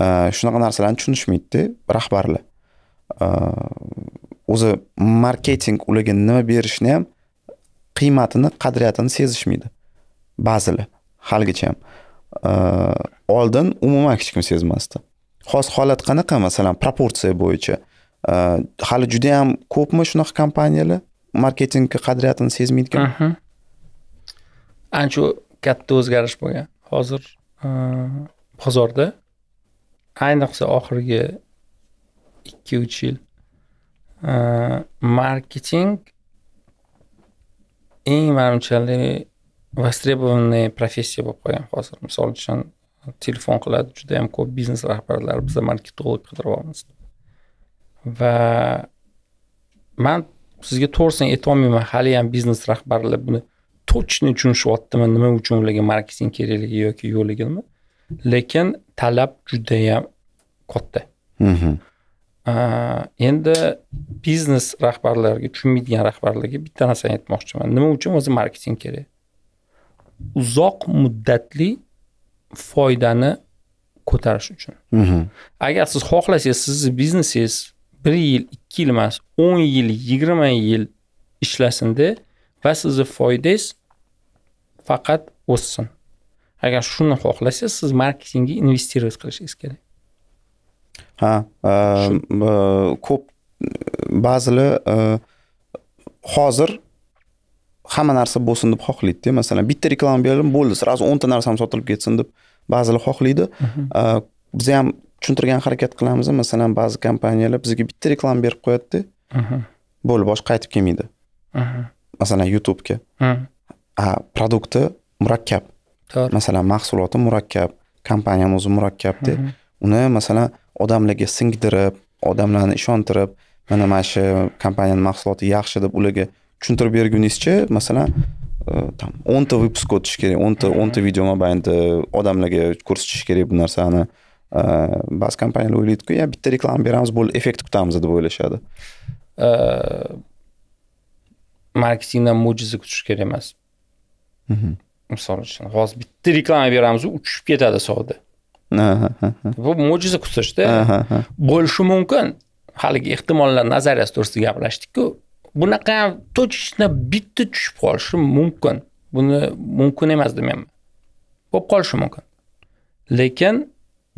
e, shunaqa narsalarni tushunishmaydida rahbarlar o'zi marketing ularga nima berishni ham qiymatini qadriyatini sezishmaydi ba'zilar haligacha ham oldin umuman hech kim sezmasdi hozir holat qanaqa masalan proporsiya bo'yicha hali juda yam ko'pmi shunaqa kompaniyalar marketingni qadriyatini sezmaydigan mhmm. ancha katta o'zgarish bo'lgan hozir bozorda ayniqsa oxirgi ikki uch yil marketing eng manimchali востребованный professiya bo'lib qolgan hozir misol uchun telefon qiladi juda yam ko'p biznes rahbarlari biza marketolog qidiryapmiz va man sizga to'g'risini aytolmayman hali ham biznes rahbarlar buni точно tushunishyaptimi nima uchun ularga marketing kerakligi yoki yo'qligini lekin talab judayam katta endi biznes rahbarlariga tushunmaydigan rahbarlarga bitta narsani aytmoqchiman nima uchun o'zi marketing kerak uzoq muddatli foydani ko'tarish uchun mhm. agar siz xohlasangiz sizni biznesingiz bir yil ikki yil emas o'n yil yigirma yil ishlasinda va sizni foydangiz faqat o'ssin agar shuni xohlasangiz siz marketingga investirovat qilishingiz kerak ha e, e, ko'p ba'zilar e, hozir hamma narsa bo'lsin deb xohlaydida masalan bitta reklama berdim bo'ldi сразу o'nta narsam sotilib ketsin deb ba'zilar xohlaydi mhm. biza ham tushuntirgan harakat qilamiz masalan ba'zi kompaniyalar bizga bitta reklama berib qo'yadida mhm. bo'ldi boshqa qaytib kelmaydi mhm. masalan youtubega a produkti murakkab to'g'ri masalan mahsuloti murakkab kompaniyani o'zi murakkabda uni masalan odamlarga singdirib odamlarni ishontirib mana mana shu kompaniyani mahsuloti yaxshi deb ularga tushuntirib berguningizcha masalan там e, o'nta выпуск o'tishi kerak o'nta o'nta video mobaynida odamlarga ko'rsatish kerak bu narsani e, ba'zi kompaniyalar o'ylaydiku ya bitta reklama beramiz bo'ldi effekt kutamiz deb o'ylashadi e, marketingdan mo'jiza kutish kerak emas mhm. misol uchun hozir bitta reklama beramiz u uchib ketadi savdo bu mo'jiza qutishda bo'lishi mumkin haligi ehtimollar nazariyasi to'g'risida gaplashdikku bunaqa точно bitta tushib qolishi mumkin buni mumkin emas demayapman bo'lib qolishi mumkin lekin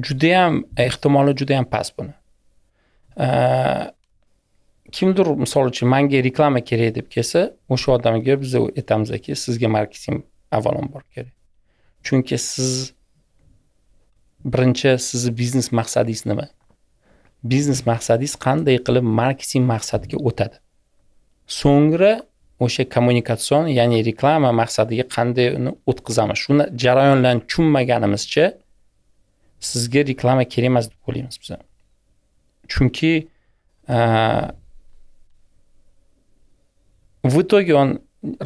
judayam ehtimoli judayam past buni kimdir misol uchun manga reklama kerak deb kelsa o'sha odamga biz aytamizki sizga marketing avvalambor kerak chunki siz birinchi sizni biznes maqsadingiz nima biznes maqsadingiz qanday qilib marketing maqsadiga o'tadi so'ngra o'sha kommunikatsion ya'ni reklama maqsadiga qanday uni o'tkazamiz shuni jarayonlarni tushunmaganimizcha sizga reklama kerak emas deb o'ylaymiz biz chunki в итоге он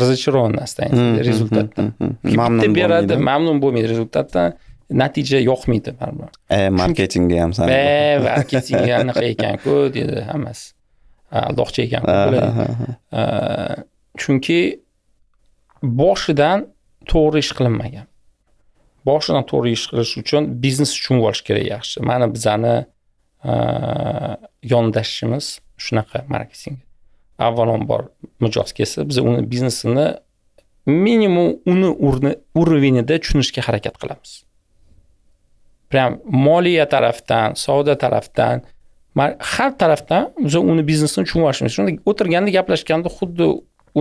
разочарован останется результатдан bitta beradi mamnun bo'lmaydi результатdan natija yo'qmaydi baribir e, marketingga ham san marketingga anaqa ekanku dedi hammasi aldoqchi ekan chunki boshidan to'g'ri ish qilinmagan boshidan to'g'ri ish qilish uchun biznes uchun bo'lishi kerak yaxshi mana bizani e, yondashishimiz shunaqa marketing avvalambor mijoz kelsa biz uni biznesini minimum uni o'rni tushunishga harakat qilamiz прям moliya tarafdan savdo tarafdan har tarafdan o'zi uni biznesini tushunyapmiz shunda o'tirganda gaplashganda xuddi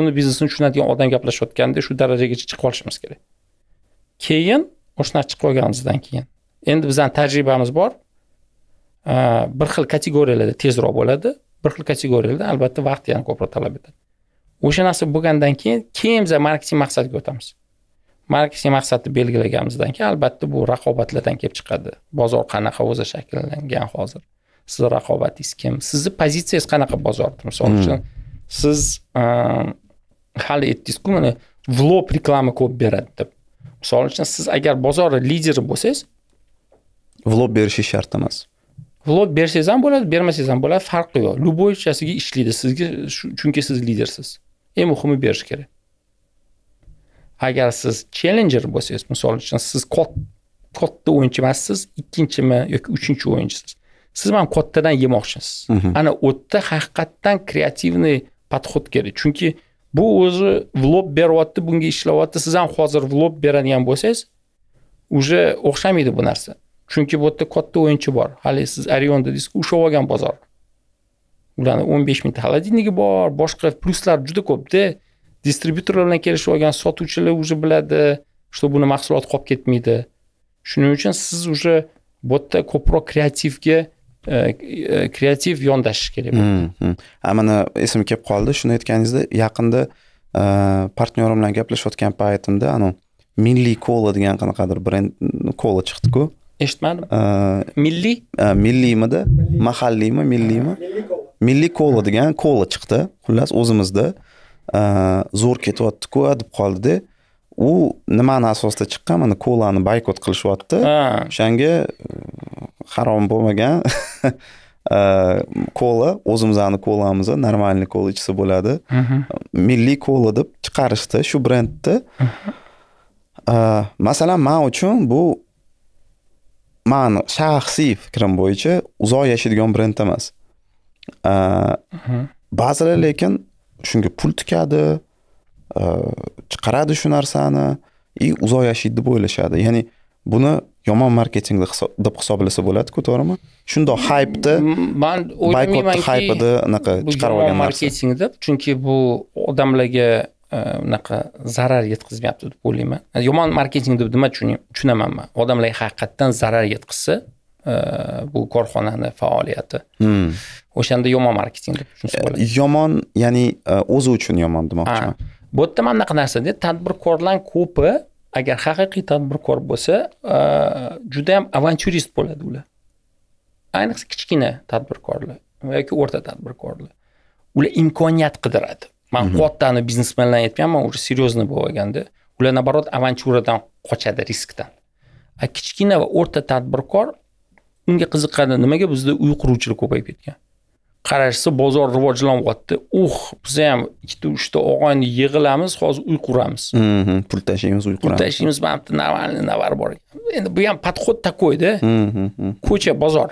uni biznesini tushunadigan odam gaplashayotganda shu darajagacha chiqib olishimiz kerak keyin oshna chiqib qolganimizdan keyin endi bizani tajribamiz bor bir xil kategoriyalarda tezroq bo'ladi bir xil kategoriyalarda albatta vaqt yana ko'proq talab etadi o'sha narsa bo'lgandan keyin keyin biza marketing maqsadiga o'tamiz marketing maqsadni belgilaganimizdan keyin albatta bu raqobatlardan kelib chiqadi bozor qanaqa o'zi shakllangan hozir sizni raqobatingiz kim sizni pozitsiyangiz qanaqa bozorda misol hmm. uchun siz ehm, hali aytdingizku mana vlog reklama ko'p beradi deb misol uchun siz agar bozorni lideri bo'lsangiz vlog berishingiz shart emas vlog bersangiz ham bo'ladi bermasangiz ham bo'ladi farqi yo'q любой ishlaydi sizga chunki siz lidersiz eng muhimi berish kerak agar siz challenger bo'lsangiz misol uchun siz katta o'yinchi emassiz ikkinchimi yoki uchinchi o'yinchisiz siz ham kattadan yemoqchisiz mhm. ana u yerda haqiqatdan kreativniy подход kerak chunki bu o'zi vlog beryapti bunga ishlayapti siz ham hozir vlog beradigan bo'lsangiz уже o'xshamaydi bu narsa chunki bu yerda katta o'yinchi bor hali siz arion dedingizku ushlab olgan bozor ularni o'n besh mingta xolodilnigi bor boshqa pluslar juda ko'pda distributorlar bilan kelishib olgan sotuvchilar уже biladi что buni mahsulot qolib ketmaydi shuning uchun siz уже bu yerda ko'proq kreativga e, e, kreativ yondashish kerak hmm, hmm. ha mana esimga kelib qoldi shuni aytganingizda yaqinda e, partnyorim bilan gaplashayotgan paytimda anavi milliy kola degan qanaqadir brend kola chiqdiku eshitmadim milliy milliymidi mahalliymi milliymi milliy kola degan kola chiqdi xullas o'zimizda Э, zo'r ketyaptiku deb qoldida u nimani asosida chiqqan mana kolani boykot qilishyapti o'shanga uh, harom bo'lmagan э, kola o'zimizni kolamizni нормальный kola ichsa bo'ladi milliy kola deb chiqarishdi shu brendni э, masalan man uchun bu mani shaxsiy fikrim bo'yicha uzoq yashaydigan brend emas ba'zilar lekin shunga pul tikadi e, chiqaradi shu narsani и uzoq yashaydi deb o'ylashadi ya'ni buni yomon marketing deb hisoblasa bo'ladi-ku, to'g'rimi shundoq haypni man o'ylamaymanki haypida anaqa chiqarib olgan marketing deb chunki bu odamlarga e, unaqa zarar yetkazmayapti deb o'ylayman yomon marketing deb nima tushunaman man odamlarga haqiqatdan zarar yetkazsa Э, bu korxonani faoliyati hmm. o'shanda yomon marketing deb э, yomon ya'ni e, o'zi uchun yomon demoqchiman bu yerda mana bunaqa narsada tadbirkorlar ko'pi agar haqiqiy tadbirkor bo'lsa e, juda yam avanturist bo'ladi ular ayniqsa kichkina tadbirkorlar yoki o'rta tadbirkorlar ular imkoniyat qidiradi man mhm. qottani biznesmenlarni aytmayapman уже серьезный bo'lganda ular наоборот avanturadan qochadi riskdan a kichkina va o'rta tadbirkor unga qiziqadi nimaga bizda uy quruvchilar ko'payib ketgan qarashsa bozor rivojlanyapti uh biza ham ikkita uchta og'ayni yig'ilamiz hozir uy quramiz mm-hmm, pul tashlaymiz uy quramiz pul tashlaymiz mana bitta нормальный navar bor endi bu ham подход такойda mm-hmm, mm-hmm. ko'cha bozor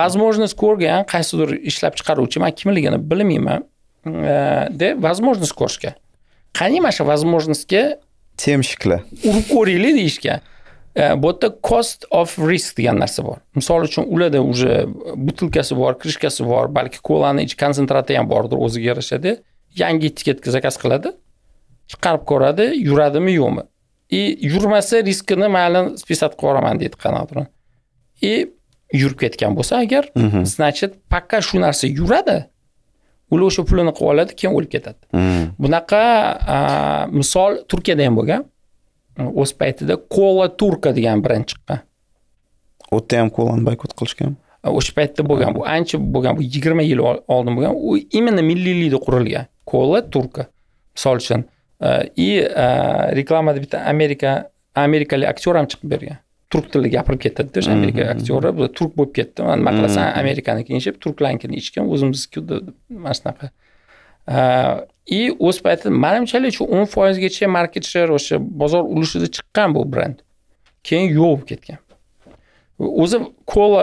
возможность ko'rgan qaysidir ishlab chiqaruvchi man kimligini bilmayman e, de возможность ko'rishga qani mana shu возможностьga temshiklar urib ko'ringlar deyishgan bu э, yerda cost of risk degan narsa bor misol uchun ularda уже butilkasi bor krishkasi bor balki kolani ichi konsentrati ham bordir o'ziga yarashada yangi etiketga zakaz qiladi chiqarib ko'radi yuradimi yo'qmi и yurmasa riskini mayli spisat qilib yuboraman deydi qanaqadir и yurib ketgan bo'lsa agar значит mhm. пока shu narsa yuradi ular o'sha pulini qilib oladi keyin o'lib ketadi mhm. bunaqa misol turkiyada ham bo'lgan o'z paytida kola turka degan brend chiqqan u yerda ham kolani boykot qilishgan o'sha paytda bo'lgan bu ancha bo'lgan bu yigirma yil oldin bo'lgan u именно milliliyda qurilgan kola turka misol uchun e, и e, reklamada bitta amerika amerikalik aktyor ham chiqib bergan turk tilida gapirib ketadida o'sha mm-hmm. amerika aktyori bu turk bo'lib ketdi man nima qilasan mm-hmm. amerikanikini ichib turklarnikini ichgan o'zimiznikida mana shunaqa e, и o'z paytida manimchalik shu o'n foizgacha market share o'sha bozor ulushida chiqqan bu brend keyin yo'q bo'lib ketgan o'zi kola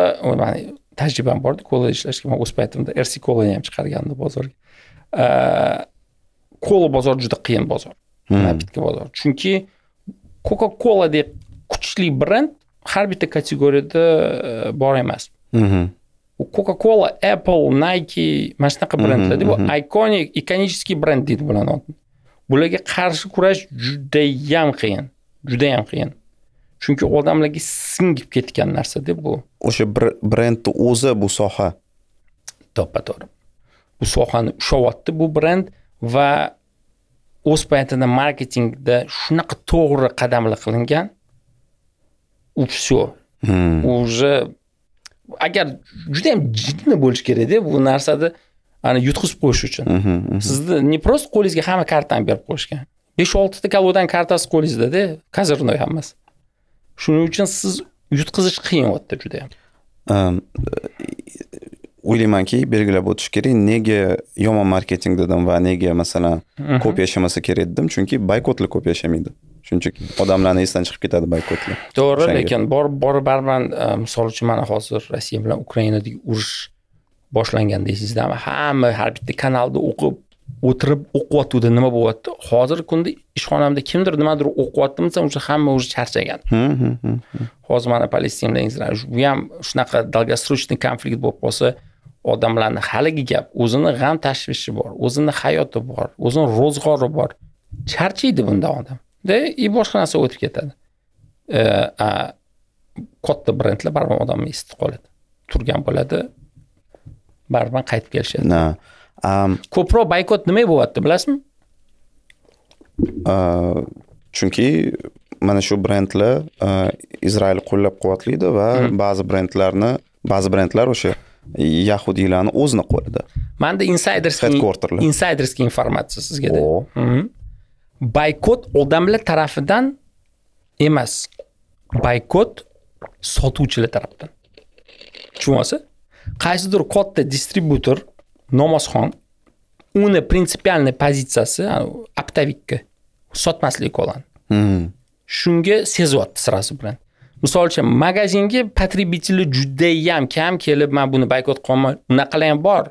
tajribam borda kola ishlashga man o'z paytimda rc kolani ham chiqargandim bozorga kola bozori juda qiyin bozor напитка hmm. bozor chunki coca cola deb kuchli brend har bitta kategoriyada bor emas mm-hmm. u coca cola apple nike mana shunaqa brendlarda bu iconic ikonickiy brend deydi bularni bularga qarshi kurash judayam qiyin judayam qiyin chunki odamlarga singib ketgan narsada bu o'sha brendni o'zi bu soha to'ppa to'g'ri bu sohani ushlayapti bu brend va o'z paytida marketingda shunaqa to'g'ri qadamlar qilingan u все hmm. уже agar juda yam jiddiy bo'lish kerakda bu narsani ana yutqizib qo'yish uchun mhm, mhm. sizni не просто qo'lingizga hamma kartani berib qo'yishgan besh oltita kalodani kartasi qo'lingizdada kazirnoy hammasi shuning uchun siz yutqizish qiyin u yerda e, o'ylaymanki belgilab o'tish kerak nega yomon marketing dedim va nega masalan mhm. ko'p yashamasa kerak dedim chunki boykotlar ko'p yashamaydi shunchaki odamlarni esdan chiqib ketadi boykotlar to'g'ri lekin bor bor baribir e, misol uchun mana hozir rossiya bilan ukrainadagi urush boshlanganda esingizdami hamma har bitta kanalni o'qib o'tirib o'qiyotgandi nima bo'lyapti hozirgi kunda ishxonamda kimdir nimadir o'qiyaptimi desam уже hamma уже charchagan hozir mana palestina bilan bu ham shunaqa долгосрочный konflikt bo'lib qolsa odamlarni haligi gap o'zini g'am tashvishi bor o'zini hayoti bor o'zini ro'zg'ori bor charchaydi bundan odam и boshqa narsa o'tib ketadi э, katta brendlar baribir odamni esda qoladi turgan bo'ladi baribir qaytib kelishadi ko'proq boykot nimaga bo'lyapti bilasizmi э, chunki mana shu brendlar э, izrail qo'llab quvvatlaydi va ba'zi brendlarni ba'zi brendlar o'sha yahudiylarni o'zini qo'lida manda insiderskiy insiderskiy informatsiya sizga boykot odamlar tarafidan emas boykot sotuvchilar tarafidan tushunyapsiz qaysidir katta distributor namozxon uni prinsipialniy pozitsiyasi оптовикка sotmaslik kolani hmm. shunga sezyapti sirasi bilan misol uchun magazinga потребители judayam kam kelib man buni boykot qilman unaqalar ham bor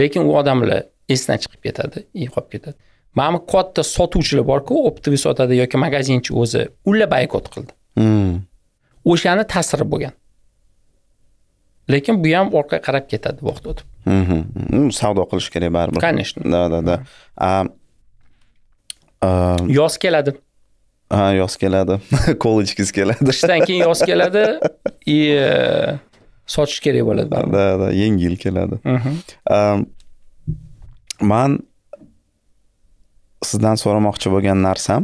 lekin u odamlar esdan chiqib ketadi yo'qolib ketadi mana katta sotuvchilar borku оптовый sotadi yoki magazinchi o'zi ular boykot qildi hmm. o'shani ta'siri bo'lgan lekin bu ham orqaga qarab ketadi vaqt o'tib hmm, savdo qilish kerak baribir конечно да да да yoz keladi ha yoz keladi kollejgiz keladi qishdan keyin yoz keladi и e, sotish kerak bo'ladi baribir да да yangi yil keladi mm-hmm. man sizdan so'ramoqchi bo'lgan narsam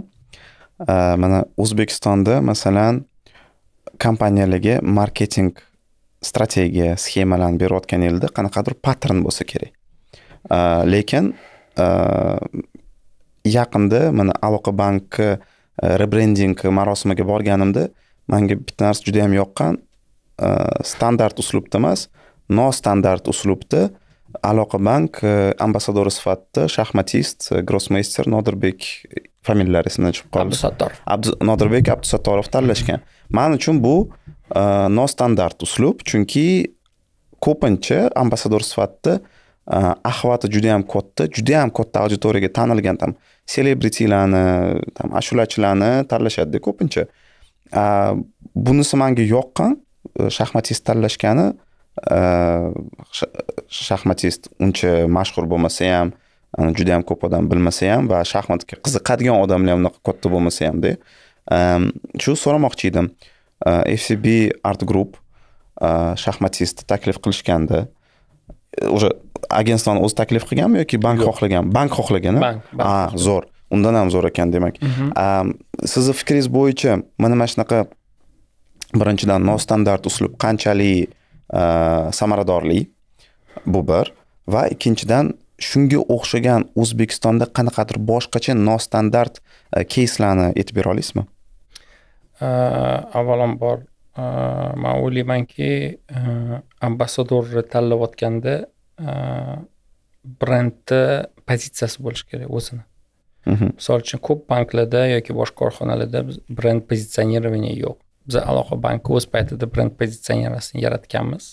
e, mana o'zbekistonda masalan kompaniyalarga marketing strategiya sxemalarni berayotgan yilda qanaqadir pattern bo'lsa kerak e, lekin e, yaqinda mana aloqa banki rebrending marosimiga borganimda manga bitta narsa juda yam yoqqan standart uslubda emas nostandart uslubda bank e, ambassadori sifatida shaxmatist e, grossmeyster nodirbek familiyalari esimdan chiqib qoldi abdusattorov Abdu, nodirbek abdusattorov tanlashgan man uchun bu e, nostandart uslub chunki ko'pincha ambassador sifatida ahvati juda ham katta juda ham katta auditoriyaga tanilgan там selebritilarni там ashulachilarni tanlashadida ko'pincha bunisi manga yoqqan shaxmatist tanlashgani shaxmatist uncha mashhur bo'lmasa ham juda yam ko'p odam bilmasa ham va shaxmatga qiziqadigan odamlar ham unaqa katta bo'lmasa hamda shu so'ramoqchi edim fcb art group shaxmatistni taklif qilishganda уже agentstvoni o'zi taklif qilganmi yoki bank xohlagan bank xohlagan a zo'r undan ham zo'r ekan demak sizni fikringiz bo'yicha mana mana shunaqa birinchidan nostandart uslub qanchalik samaradorlik bu bir va ikkinchidan shunga o'xshagan o'zbekistonda qanaqadir boshqacha nostandart keyslarni aytib bera olasizmi avvalambor man o'ylaymanki ambassadorni tanlayotganda brendni pozitsiyasi bo'lishi kerak o'zini misol uchun ko'p banklarda yoki boshqa korxonalarda brend pozitsionirovaniya yo'q biz aloqa banki o'z paytida brend pozitsionerasini yaratganmiz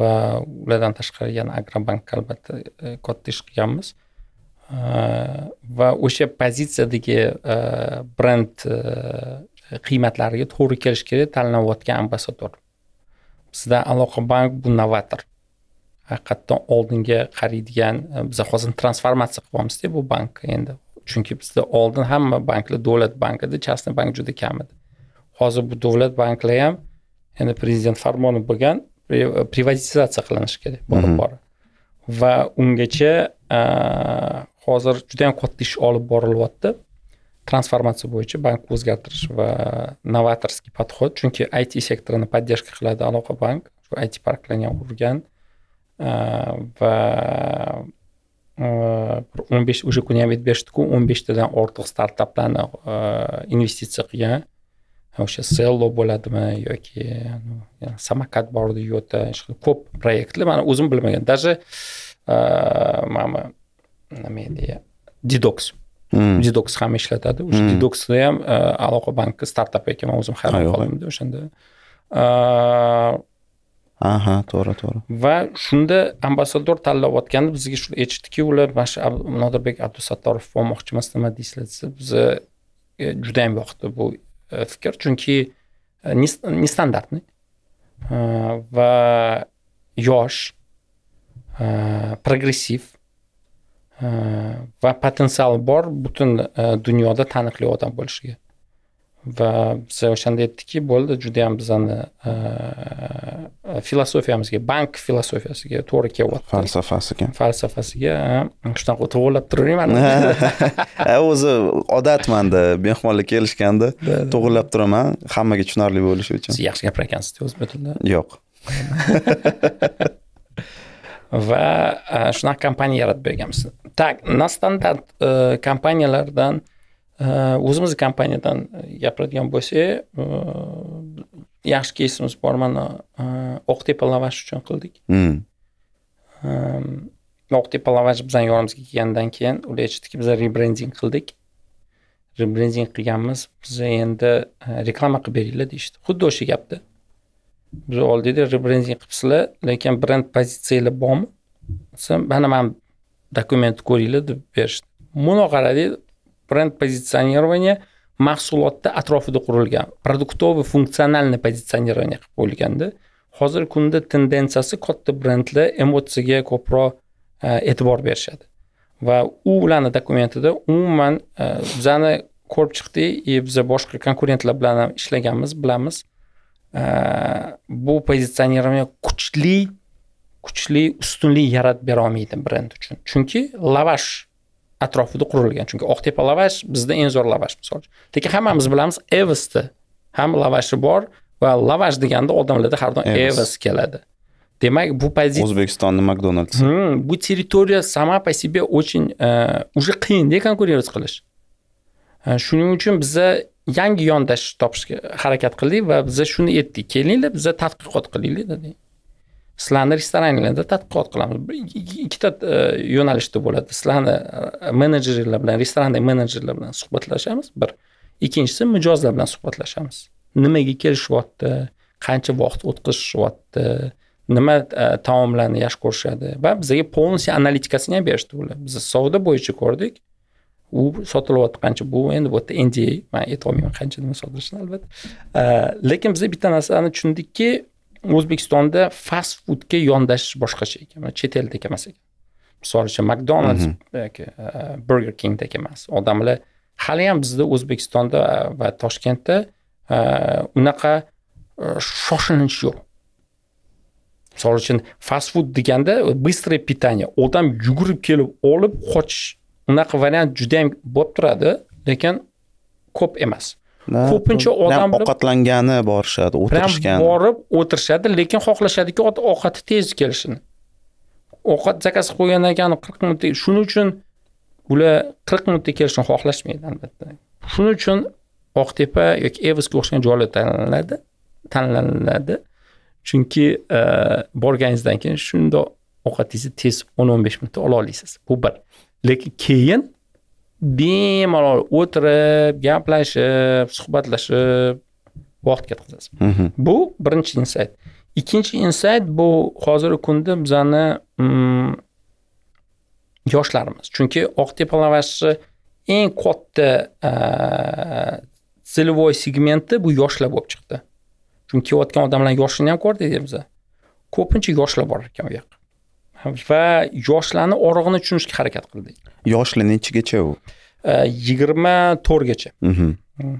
va ulardan tashqari yana agrobankka albatta e, katta ish qilganmiz e, va o'sha pozitsiyadagi e, brend qiymatlariga to'g'ri kelishi kerak tanlanayotgan ambassador bizda aloqa bank bu novator haqiqatdan oldinga qaraydigan biz hozir transformatsiya qilyapmizda bu bankni endi chunki bizda oldin hamma banklar davlat bankida частный bank juda kam edi hozir bu davlat banklari ham endi prezident farmoni bo'lgan privatizatsiya qilinishi kerak bora mhm. bora va ungacha hozir juda yam katta ish olib borilyapti transformatsiya bo'yicha bank o'zgartirish va novatorskiy подход chunki it sektorini поддержка qiladi aloqa bank shu it parklarni ham urgan va bir o'n besh уже kuni ham aytib berishdiku o'n beshtadan ortiq startaplarni investitsiya qilgan o'sha sello bo'ladimi yoki samokat bordi edi yo'ta ko'p proyektlar man o'zim bilmagan даже mana nima deydi didoks didoks ham ishlatadi o'sha didoksda ham aloqa banki startap ekan man o'zim hayron qoldimda o'shanda aha to'g'ri to'g'ri va shunda ambassador tanlayotganda bizga shuni aytishdiki ular mana shu nodirbek abdusattorov bo'lmoqchimiz nima deysizlar desa biza judayam yoqdi bu fikr chunki нестандартный va yosh progressiv va potensial bor butun dunyoda taniqli odam bo'lishiga va biz o'shanda aytdikki bo'ldi juda yam bizani e, e, filosofiyamizga bank filosofiyasiga to'g'ri kelyapti falsafasiga falsafasiga e, shunaqa to'g'irlab turaverman o'zi manda mehmonlar kelishganda to'g'irlab turaman hammaga tushunarli bo'lishi uchun siz yaxshi gapirar ekansiz tilida yo'q va shunaqa kompaniya yaratib berganmiz так nostandarт kompaniyalardan uh, Э, o'zimizni kompaniyadan э, gapiradigan bo'lsak э, yaxshi keysimiz bor mana oqtepa lavash uchun qildik hmm. oqtepa lavash bizani yonimizga kelgandan keyin ular aytishdiki biz rebrending qildik rebrending qilganmiz biz endi e, reklama qilib beringlar deyishdi xuddi o'sha gapda biz oldida rebrending qilibsizlar lekin brend pozitsiyanglar bormi desam mana mani dokumentni ko'ringlar deb berishdi bunaqa qaradi бренд pozitsionирование mahsulotni atrofida qurilgan produktovый funksionalniy pozitsionирование qilib qo'yilganda hozirgi kunda tendensiyasi katta brendlar emotsiyaga ko'proq e, e'tibor berishadi va u ularni dokumentida umuman e, bizani ko'rib chiqdik и biza boshqa konkurentlar bilan ham ishlaganmiz bilamiz e, bu pozitsionирование kuchli kuchli ustunlik yaratib berolmaydi brend uchun chunki lavash atrofida qurilgan chunki oqtepa lavash bizda eng zo'r lavash misol uchun lekin hammamiz bilamiz evesni ham lavashi bor va lavash deganda odamlarda har doim eves keladi demak bu pozitsiya o'zbekistonni makdonalds hmm, bu territoriya сама по себе очень уже qiyinda konkurent qilish e, shuning uchun biza yangi yondashish topishga harakat qildik va biza shuni aytdik kelinglar biza tadqiqot qilaylik dedik sizlarni restoranlarda tadqiqot qilamiz ikkita e, yo'nalishda bo'ladi sizlarni e, menejerlar bilan restorandagi menejerlar bilan suhbatlashamiz bir ikkinchisi mijozlar bilan suhbatlashamiz nimaga kelishyapti qancha vaqt o'tkazishyapti nima e, taomlarni yaxshi ko'rishadi va bizga полностью analitikasini ham berishdi ular biz savdo bo'yicha ko'rdik u sotilyapti qancha bu endi bu yerda nda man aytolmayman qancha nima sotilishini albatta lekin biz bitta narsani tushundikki o'zbekistonda fast foodga yondashish boshqacha ekan chet eldek emas ekan misol uchun mhm. yoki e, burger kingdek emas odamlar haliyam bizda o'zbekistonda e, va toshkentda e, unaqa shoshilinch yo'q misol uchun fast food deganda быстрое питание odam yugurib kelib olib qochish unaqa variant judayam bo'lib turadi lekin ko'p emas ko'pincha odam ovqatlangani borishadi o'tirishgani borib o'tirishadi lekin xohlashadiki ovqati tez kelishini ovqat zakaz qilib qo'ygan ekan qirq minutda shuning uchun ular qirq minutda kelishini xohlashmaydi albatta shuning uchun oqtepa yoki evsga o'xshagan joylar tanlanadi tanlaniladi chunki e, borganingizdan keyin shundoq ovqatingizni tez o'n o'n besh minutda ola olasiz bu bir lekin keyin bemalol o'tirib gaplashib suhbatlashib vaqt ketkazasiz bu birinchi insayt ikkinchi e insayt bu hozirgi kunda bizani yoshlarimiz chunki oq tepalavashi eng katta целевой ah, e segmenti bu yoshlar bo'lib chiqdi chunki kelayotgan odamlar yoshini ham ko'rdik biza ko'pincha yoshlar borar um ekan u yoqqa va yoshlarni orog'ini tushunishga harakat qildik yoshlar nechigacha u e, yigirma to'rtgacha mhm. hmm.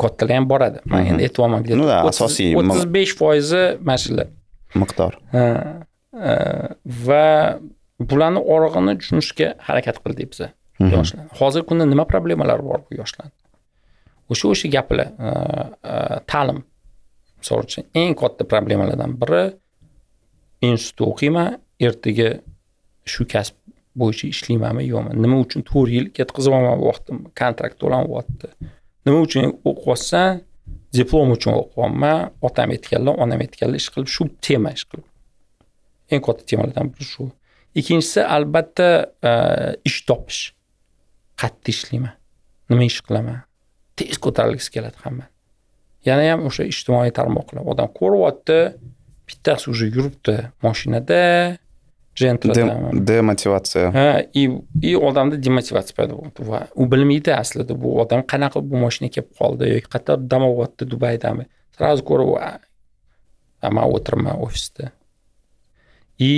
kattalar ham boradi man endi mhm. aytyapman ну да asosiy o'ttiz besh foizi mana shular miqdor e, va bularni orog'ini tushunishga harakat qildik biz mhm. yoshlar hozirgi kunda nima problemalar bor bu yoshlarni o'sha o'sha gaplar e, ta'lim misol uchun eng katta problemalardan biri institutda o'qiyman ertaga shu kasb bo'yicha ishlaymanmi yo'qmi nima uchun to'rt yil ketkazyapman vaqtimni kontrakt to'lanyapti nima uchun o'qiyapsan diplom uchun o'qiyapman otam aytganlar onam aytganlar ish qilib shu tema ish qilib eng katta temalardan biri shu ikkinchisi albatta e, ish topish qayerda ishlayman nima ish qilaman tez ko'tarilgisi keladi hamma yana ham o'sha ijtimoiy tarmoqlar odam ko'ryapti bittasi уже yuribdi moshinada jentr demotivatsiya ha и и odamda demotivatsiya paydo bo'ladi va u bilmaydi aslida bu odam qanaqa bu mashina kelib qoldi yoki qayerda dam olyapti dubaydami сразу ko'rib man o'tiribman ofisda и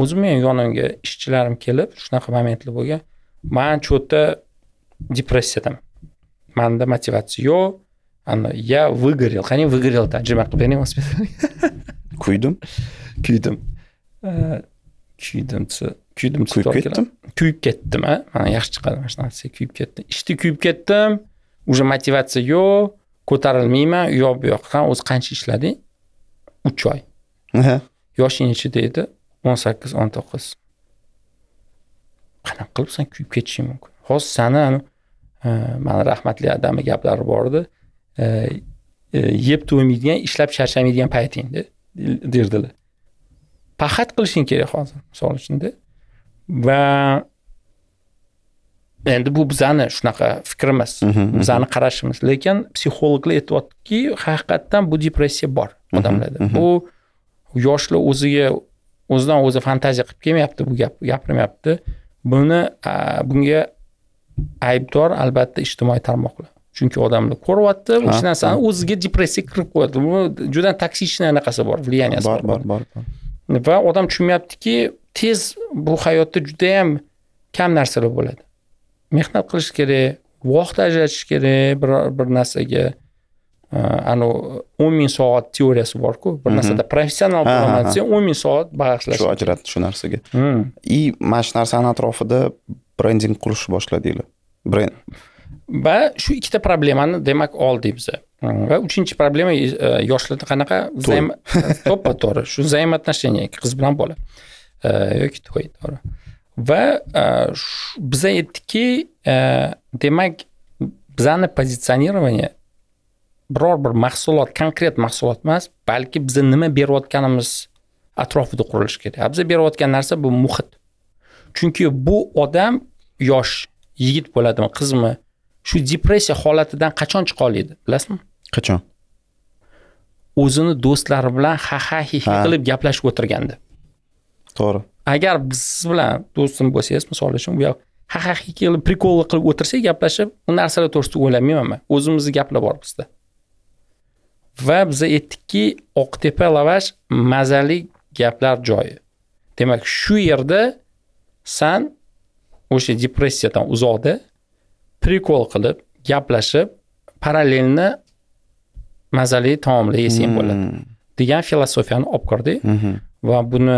o'zim ham yonimga ishchilarim kelib shunaqa momentlar bo'lgan man shu yerda depressiyadaman manda motivatsiya yo'q я выгорел qani выгорел tarjima qilib bering kuydim kuydim kuydimchi kuydim kuyib ketdim kuyib ketdim a mana yaxshi chiqadi mana shunaqa kuyib ketdim ishni kuyib ketdim уже motivatsiya yo'q ko'tarilmayman u yoq bu yoqqa o'zi qancha ishlading uch oy yoshing nechida edi o'n sakkiz o'n to'qqiz qanaqa qilib san kuyib ketishing mumkin hozir sani e, mani rahmatli adamni gaplari bor edi e, e, yeb to'ymaydigan ishlab charchamaydigan paytingda derdilar pahat qilishing kerak hozir misol uchunda va endi bu bizani shunaqa fikrimiz mhm, mhm, mhm. bizani qarashimiz lekin psixologlar aytyaptiki haqiqatdan bu depressiya bor odamlarda bu yoshlar o'ziga o'zidan o'zi fantaziya qilib kelmayapti bu gap gapirmayapti buni bunga aybdor albatta ijtimoiy tarmoqlar chunki odamni ko'ryapti o'sha narsani o'ziga depressiyaga kirib qo'yadi bu juda toksichniy anaqasi bor влияниясi bor bor bor va odam tushunmayaptiki tez bu hayotda juda yam kam narsalar bo'ladi mehnat qilish kerak vaqt ajratish kerak biror bir narsaga anavi o'n ming soat teoriyasi borku bir mhm. narsada professional bo'laman desang o'n ming soat bag'ishlash shu ajrat shu narsaga и hmm. mana shu narsani atrofida brending qurishni boshladinglar brend va shu ikkita problemani demak oldik biz mm, va uchinchi problema e, yoshlarda qanaqa to'ppa to'g'ri shu взаимоотношения e, qiz bilan bola e, yoki to'y to'g'ri va biz aytdikki demak bizani pozitsionирование biror bir mahsulot konkret mahsulot emas balki biza nima berayotganimiz atrofida qurilishi kerak biza berayotgan narsa bu muhit chunki bu odam yosh yigit bo'ladimi qizmi shu depressiya holatidan qachon chiqa oladi bilasizmi qachon o'zini do'stlari bilan ha ha hi hi qilib gaplashib o'tirganda to'g'ri agar siz bilan do'stim bo'lsangiz misol uchun buyoq ha ha hi qilib prikol qilib o'tirsak gaplashib u narsalar to'g'risida o'ylamayman man o'zimizni gaplar bor bizda va biz aytdikki oqtepa lavash mazali gaplar joyi demak shu yerda san o'sha depressiyadan uzoqda prikol qilib gaplashib parallelni mazali taomlar yesang bo'ladi degan filosofiyani olib kirdik va buni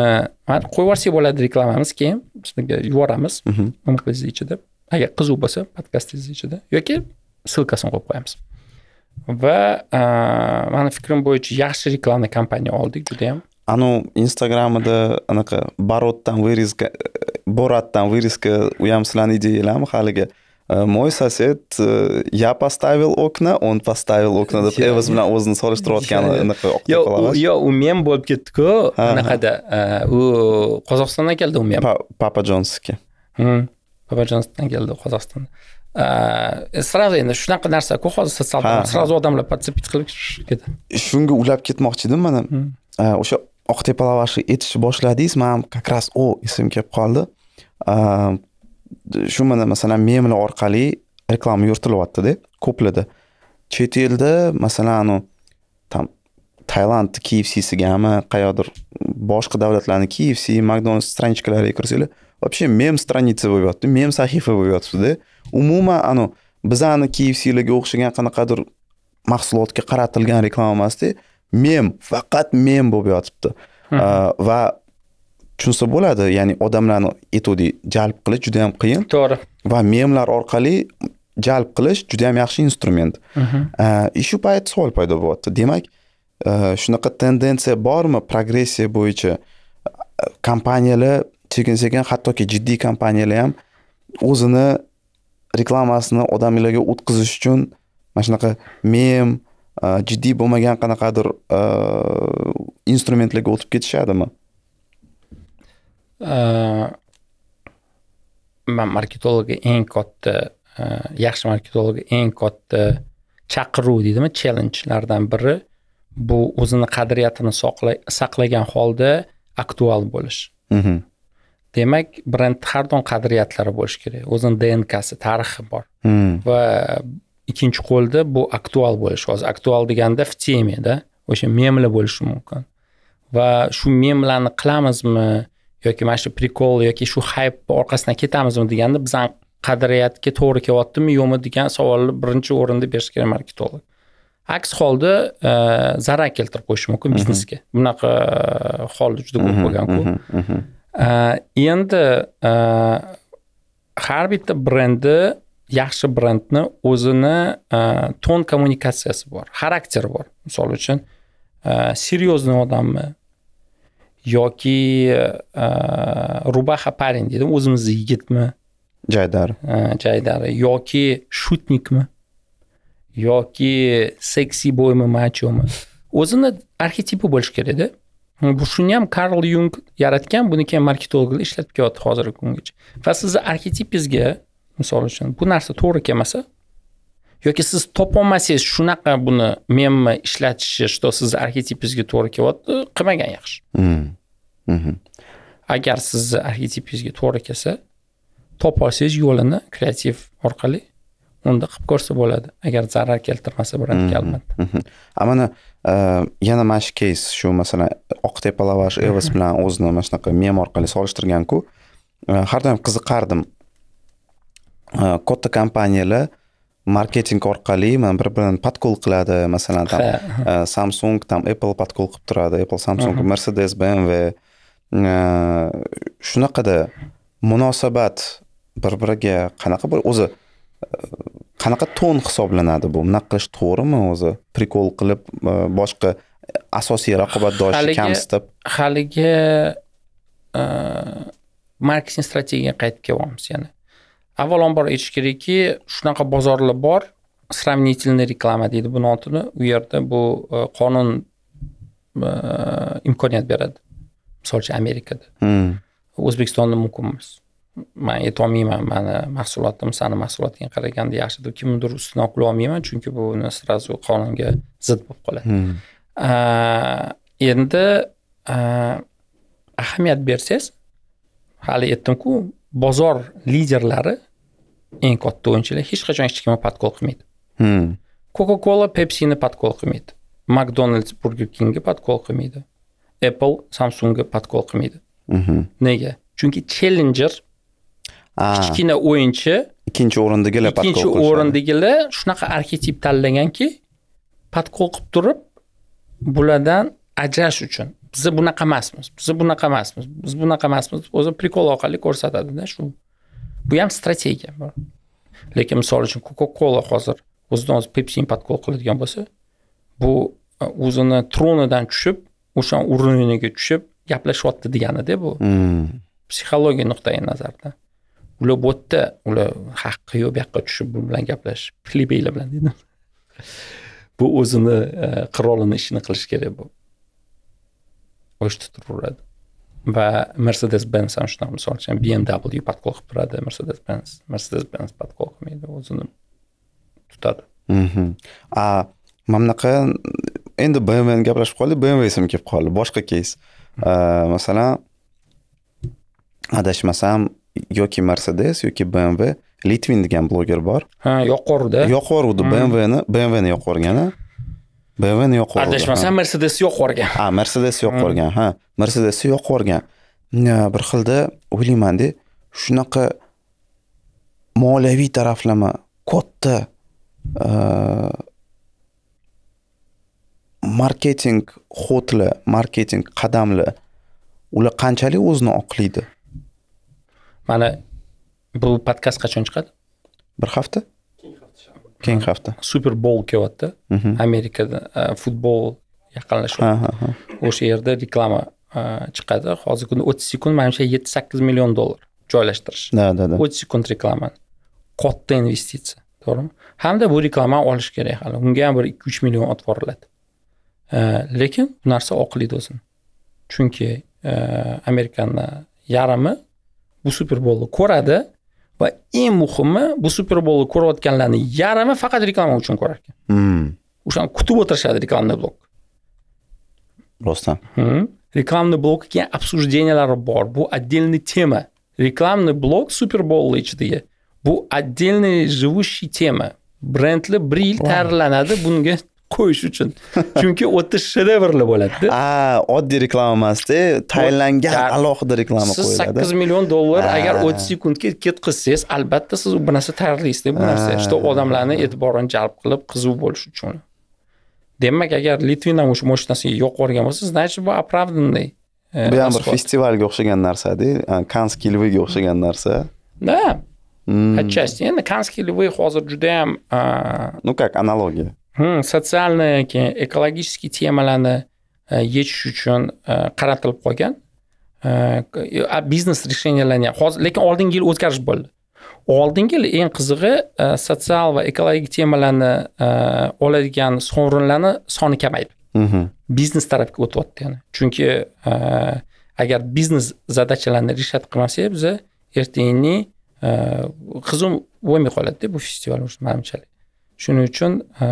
qo'yib yuborsak bo'ladi reklamamiz keyin sizlarga yuboramiz nima ichida agar qiziq bo'lsa podkastingiz ichida yoki ссылкасini qo'yib qo'yamiz va e, mani fikrim bo'yicha yaxshi reklama kompaniya oldik juda yam anavi instagramida anaqa borotdan вырезка boratdan вырезка u ham sizlarni ideyalaringmi haligi Э, мой сосед, э, я поставил окна, он поставил окна. Я э, вас бля, узн солиш тротки, она на кое окна была. Я умем был китко, у Казахстана кел да умем. Папа Джонски. Папа Джонс на кел Сразу я начну на кадр ҳозир у Сразу адам ла подцепить клюк кида. Шунга улаб кит махчи дым мадам. Уша окте пала ваши, это ж как раз о, если мне кепкалда. shu mana masalan memlar orqali reklama yuritilyaptida ko'pladi chet elda masalan anavi там tailandni kfcsigami qayoqdir boshqa davlatlarni kfc mcdonalds страничкалariga kirsanglar вообще mem stranitsa bo'lib yotibdi mem sahifa bo'lib yotibdida umuman anavi bizani kfclarga o'xshagan qanaqadir mahsulotga qaratilgan reklama emasda mem faqat mem bo'lib yotibdi va tushunsa bo'ladi ya'ni odamlarni aytuvdik jalb qilish juda ham qiyin to'g'ri va memlar orqali jalb qilish juda ham yaxshi instrument mhm. shu payt savol paydo bo'lyapti demak e, shunaqa tendensiya bormi progressiya bo'yicha kompaniyalar sekin sekin hattoki jiddiy kompaniyalar ham o'zini reklamasini odamlarga o'tkazish uchun mana shunaqa mem e, jiddiy bo'lmagan qanaqadir e, instrumentlarga o'tib ketishadimi man э, marketologga eng katta э, yaxshi marketologga eng katta chaqiruv deydimi challengelardan biri bu o'zini qadriyatini saqlagan holda aktual bo'lish mhm. demak brend har doim qadriyatlari bo'lishi kerak o'zini dnkasi tarixi bor hmm. va ikkinchi qo'lda bu aktual bo'lish hozir aktual deganda в temeda o'sha memli bo'lishi mumkin va shu memlarni qilamizmi yoki mana shu prikol yoki shu haypni orqasidan ketamizmi deganda bizani qadriyatga to'g'ri kelyaptimi yo'qmi degan savolni birinchi o'rinda berish kerak marketolog aks holda e, zarar keltirib qo'yishi mumkin mhm. biznesga bunaqa e, holda juda ko'p mhm, bo'lganku mhm, e, endi har bitta brendi yaxshi brendni o'zini ton kommunikatsiyasi bor xarakteri bor misol uchun серьезный odammi yoki e, rubaxa parin deydi o'zimizni yigitmi jaydar e, jaydari yoki shutnikmi yoki seksi bo'ymi machomi o'zini arxetipi bo'lishi kerakda bu shuni ham karl yung yaratgan buni keyin marketologlar ishlatib kelyapti hozirgi kungacha va sizni arxetipingizga misol uchun bu narsa to'g'ri kelmasa yoki siz topolmasangiz shunaqa buni memni ishlatishni что sizni arxetipingizga to'g'ri kelyapti qilmagan yaxshi mm-hmm. Mm-hmm. agar sizni arxetipingizga to'g'ri kelsa topolsangiz yo'lini kreativ orqali unda qilib ko'rsa bo'ladi agar zarar keltirmasa bo'ladi mm-hmm. albatta a mana e, yana mana shu keys shu masalan oq tepa lavash evas bilan o'zini mana shunaqa mem orqali solishtirganku e, har doim qiziqardim e, katta kompaniyalar marketing orqali mana bir birini podkol qiladi masalan там e, samsung там apple podkol qilib turadi apple samsung mercedes bmw e, shunaqada munosabat bir biriga qanaqa bir o'zi e, qanaqa ton hisoblanadi bu bunaqa qilish to'g'rimi o'zi prikol qilib boshqa asosiy raqobatdoshni kamsitib haligi marketing strategiyaga qaytib kelyapmiz yana avvalambor aytish kerakki shunaqa bozorlar bor сравнительный reklama deydi buni otini u yerda bu e, qonun e, imkoniyat beradi misol uchun amerikada hmm. o'zbekistonda mumkin emas man aytolmayman mani mahsulotim sani mahsulotingga qaraganda yaxshi deb kimnidir ustidan qula olmayman chunki buni сразу qonunga zid bo'lib qoladi hmm. e, endi ahamiyat bersangiz hali aytdimku bozor liderlari eng katta o'yinchilar hech qachon hech kimni podkol qilmaydi hmm. coca cola pepsini podkol qilmaydi mcdonalds burger kingga podkol qilmaydi apple samsungga podkol qilmaydi mhm. nega chunki challenger kichkina o'yinchi ikkinchi o'rindagilar ikkinchi o'rindagilar shunaqa arxetip tanlaganki podkol qilib turib bulardan ajrash uchun biz bunaqa emasmiz biz bunaqa emasmiz biz bunaqa emasmiz o'zi prikol orqali ko'rsatadida shu bu ham strategiya lekin misol uchun coca cola hozir o'zidan o'zi pepsi import qiladigan bo'lsa bu e, o'zini tronidan tushib o'sha уровеньga tushib gaplashyapti deganida bu hmm. psixologiya nuqtai nazaridan ular bu yerda ular haqqi yo'q bu yoqqa tushib bu bilan gaplashib plebeylar bilan dedim bu o'zini e, qirolini ishini qilish kerak bu o'sha turaveradi va mercedes benz ham shunaqa misol uchun bmw подкол qilib turadi mercedes benz mercedes benz подкол qilmaydi o'zini tutadi mhm. a mana bunaqa endi bmwni gaplashib qoldik bmw esimga kelib qoldi boshqa keys e, masalan adashmasam yoki mercedes yoki bmw litvin degan bloger bor ha yoqaverdi yoqaverdi hmm. bmwni bmwni yoqorgani bmvni yoqib yuborgan adashmasam mercedes yoqib yuborgan ha mercedes yoqib yuborgan ha mercedes yoqib yuborgan bir xilda o'ylaymanda shunaqa moliyaviy taraflama katta e, marketing xotli marketing qadamli ular qanchalik o'zini oqlaydi mana bu podkast qachon chiqadi bir hafta keyingi hafta super bol kelyapti mhm. amerikada e, futbol yaqinlashib o'sha yerda reklama e, chiqadi hozirgi kunda o'ttiz sekund manimcha yetti sakkiz million dollar joylashtirish да да да o'ttiz sekund reklama katta investitsiya to'g'rimi hamda bu reklamani olish kerak hali unga ham bir ikki uch million otvoriladi e, lekin bu narsa oqlaydi o'zini chunki amerikani yarmi bu super bolni ko'radi va eng muhimi bu super bolni ko'rayotganlarni yarmi faqat reklama uchun ko'rar ekan hmm. o'shani kutib o'tirishadi reklamni blok rostdan hmm. reklamni reklamniy blokka keyin обсуждениялari bor bu отдельный тема reklamni blok super bolni ichidagi bu отдельный живущий тема brendlar bir yil tayyorlanadi bunga qo'yish uchun chunki u yerda shedevrli bo'ladida a oddiy reklama emasda tayinlangan alohida reklama qo'yiladi siz sakkiz million dollar agar o'ttiz sekundga ketqizsangiz albatta siz bir narsa tayyorlaysizda bu narsa что odamlarni e'tiborini jalb qilib qiziq bo'lish uchun demak agar litvina o'sha narsaga yo'q yuborgan bo'lsa значит bu оправданный э, bu ham bir festivalga o'xshagan narsada e, kanskiy lvga o'xshagan narsa да отчасти endi kanskiy lvi hozir judayam э, ну как аналогия Hmm, sotsialniy keyin ekologический temalarni e, yechish uchun e, qaratilib qolgan e, biznes ham hozir lekin oldingi yil o'zgarish bo'ldi oldingi yil eng qizig'i sotsial va ekologik temalarni oladigan sovrinlarni soni kamaydi mhm. biznes tarafga o'tyapti yani chunki agar biznes zadachalarni решать qilmasak biza ertangi qizim bo'lmay qoladida bu festival manimchalik shuning uchun e,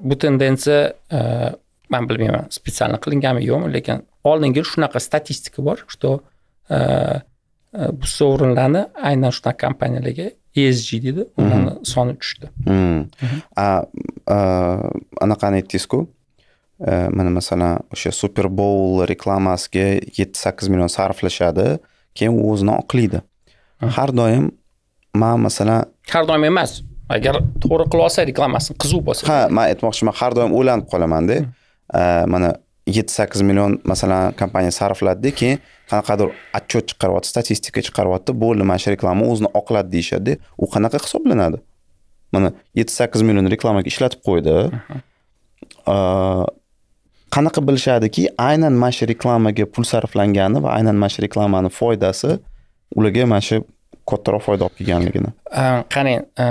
bu tendensiya e, man bilmayman специально qilinganmi yo'qmi lekin oldingi yil shunaqa statistika bor что e, bu sovrinlarni aynan shunaqa kompaniyalarga esg deydi ularni mm-hmm. soni tushdi mm-hmm. mm-hmm. anaqani aytdingizku mana masalan o'sha super bowl reklamasiga yetti sakkiz million sarflashadi keyin u o'zini oqlaydi har doim man masalan har doim emas agar to'g'ri qila olsa reklamasini qiziq bo'lsa ha man aytmoqchiman har doim o'ylanib qolamanda hmm. mana yetti sakkiz million masalan kompaniya sarfladida keyin qanaqadir отчет chiqaryapti statistika chiqaryapti bo'ldi mana shu reklama o'zini oqladi deyishadida u qanaqa hisoblanadi mana yetti sakkiz million reklamaga ishlatib qo'ydi qanaqa bilishadiki aynan mana shu reklamaga pul sarflangani va aynan mana shu reklamani foydasi ularga mana shu kattaroq foyda olib kelganligini э, qarang э,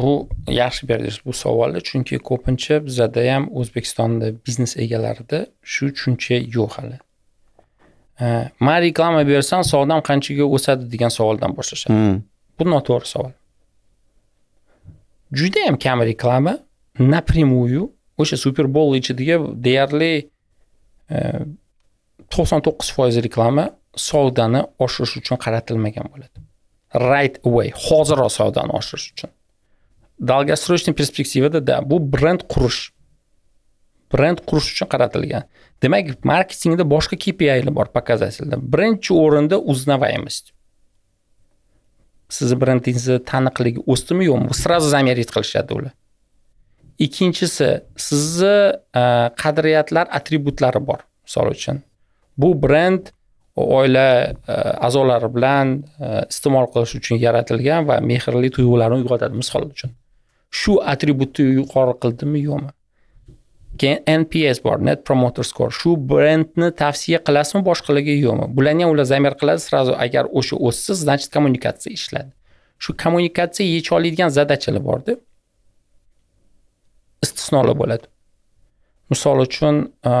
bu yaxshi berdingiz bu savolni chunki ko'pincha bizada ham o'zbekistonda biznes egalarida shu tushuncha yo'q hali э, man reklama bersam savdom qanchaga o'sadi degan savoldan boshlashadi hmm. bu noto'g'ri savol judayam kam reklama напрямую o'sha super bowl ichidagi deyarli to'qson to'qqiz foiz reklama savdani oshirish uchun qaratilmagan bo'ladi right away hoziroq savdoni oshirish uchun долгосрочный perspektivada да bu brend qurish brend qurish uchun qaratilgan demak marketingda boshqa kpilar bor показательlar birinchi o'rinda узнаваемость sizni brendingizni taniqligi o'sdimi yo'qmi сразу замерить qilishadi ular ikkinchisi sizni e, qadriyatlar atributlari bor misol uchun bu brend oila e, a'zolari bilan e, iste'mol qilish uchun yaratilgan va mehrli tuyg'ularni uyg'otadi misol uchun shu atributni yuqori qildimi yo'qmi keyin nps bor net promoter score shu brendni tavsiya qilasizmi boshqalarga yo'qmi bularni ham ular zamer qiladi сразу agar o'sha o'ssa значит kommunikatsiya ishladi shu kommunikatsiya yecha oladigan zadachalar borda istisnolar bo'ladi misol uchun e,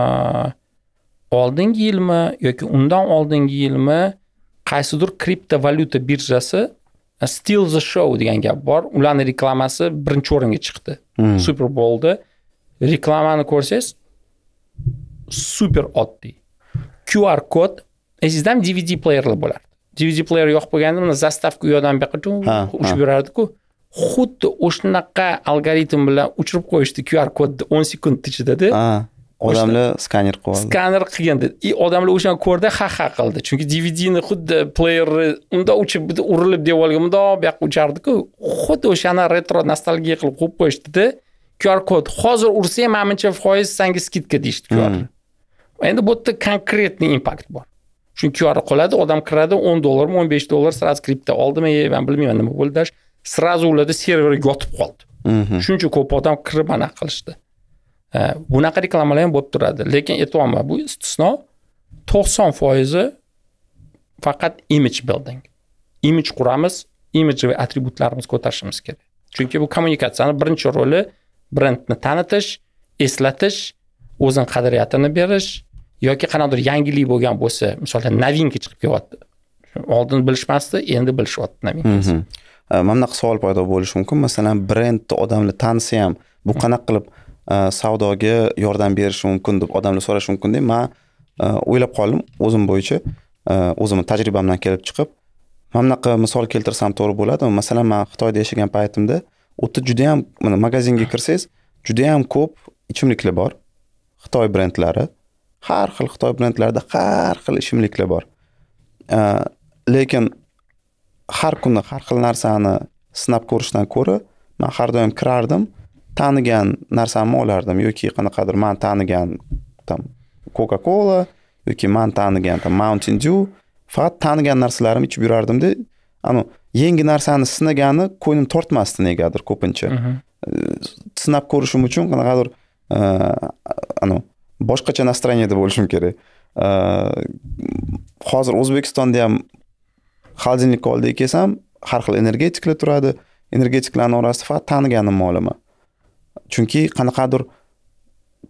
oldingi yilmi yoki undan oldingi yilmi qaysidir kriptovalyuta birjasi uh, still the Show degan gap bor ularni reklamasi birinchi o'ringa chiqdi hmm. super bolda reklamani ko'rsangiz super oddiy qr kod eslaysizlarmi dvd playerlar bo'lardi dvd player yoqib qo'yganda mana zastavka u yoqdan bu yoqqa uchib yurardiku xuddi o'shanaqa algoritm bilan uchirib qo'yishdi qr kodni o'n sekund ichidada odamlar skaner qilib skaner qilgan и odamlar o'shani ko'rdi ha ha qildi chunki dvdni xuddi playerni unda uchib bitta urilib devorga mundoq bu yoqqa uchardiku xuddi o'shani retro nostalgiya qilib qo'yib qo'yishdida qr kod hozir ursa ham manimcha foiz sanga skidka deyishdi qr hmm. endi bu yerda konkretniy impakt bor chunki qr qoladi odam kiradi o'n dollarmi o'n besh dollar сразу kripto oldimi man bilmayman nima bo'ldi сразу ularda server yotib qoldi shuncha ko'p odam kirib anaqa qilishdi Э, bunaqa reklamalar ham bo'lib turadi lekin aytyapman bu istisno to'qson foizi faqat image building image quramiz imij va atributlarimizni ko'tarishimiz kerak chunki bu kommunikatsiyani birinchi roli brendni tanitish eslatish o'zini qadriyatini berish yoki qanaqadir yangilik bo'lgan bo'lsa uchun novinka chiqib kelyapti oldin bilishmasdi endi bilishyapti novinkasini mhm. mana bunaqa savol paydo bo'lishi mumkin masalan brendni odamlar tanisa ham bu qanaqa qilib Э, savdoga yordam berishi mumkin deb odamlar so'rashi mumkinda man э, o'ylab qoldim o'zim bo'yicha э, o'zimni tajribamdan kelib chiqib mana bunaqa misol keltirsam to'g'ri bo'ladimi masalan man xitoyda yashagan paytimda u yerda judayam mana magazinga kirsangiz judayam ko'p ichimliklar bor xitoy brendlari har xil xitoy brendlarida har xil ichimliklar bor lekin har kuni har xil narsani sinab ko'rishdan ko'ra man har doim kirardim tanigan narsamni olardim yoki qanaqadir man tanigan там coca cola yoki man tanigan там mountain dew faqat tanigan narsalarimni ichib yurardimda anu yangi narsani sinagani ko'nglim tortmasdi negadir ko'pincha mhm. sinab ko'rishim uchun qanaqadir e, anu boshqacha настроенияda bo'lishim kerak hozir o'zbekistonda ham холодильникni oldiga kelsam har xil energetiklar turadi energetiklarni orasida faqat taniganimni olaman chunki qanaqadir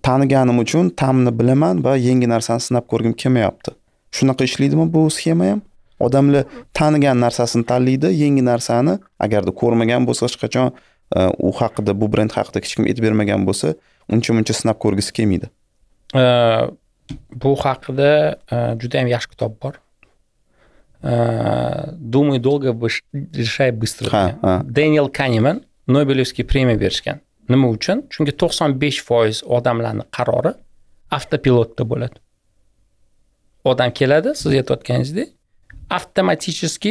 taniganim uchun ta'mni bilaman va yangi narsani sinab ko'rgim kelmayapti shunaqa ishlaydimi bu sxema ham odamlar tanigan narsasini tanlaydi yangi narsani agarda ko'rmagan bo'lsa hech qachon e, u haqida bu brend haqida hech kim aytib bermagan bo'lsa uncha muncha sinab ko'rgisi kelmaydi e, bu haqida e, juda yam yaxshi kitob bor думай долго решай быстро ha, ha. daniel kaniman nobelevskiy premiya berishgan nima uchun chunki to'qson besh foiz odamlarni qarori avtopilotda bo'ladi odam keladi siz aytayotganingizdek avtomatически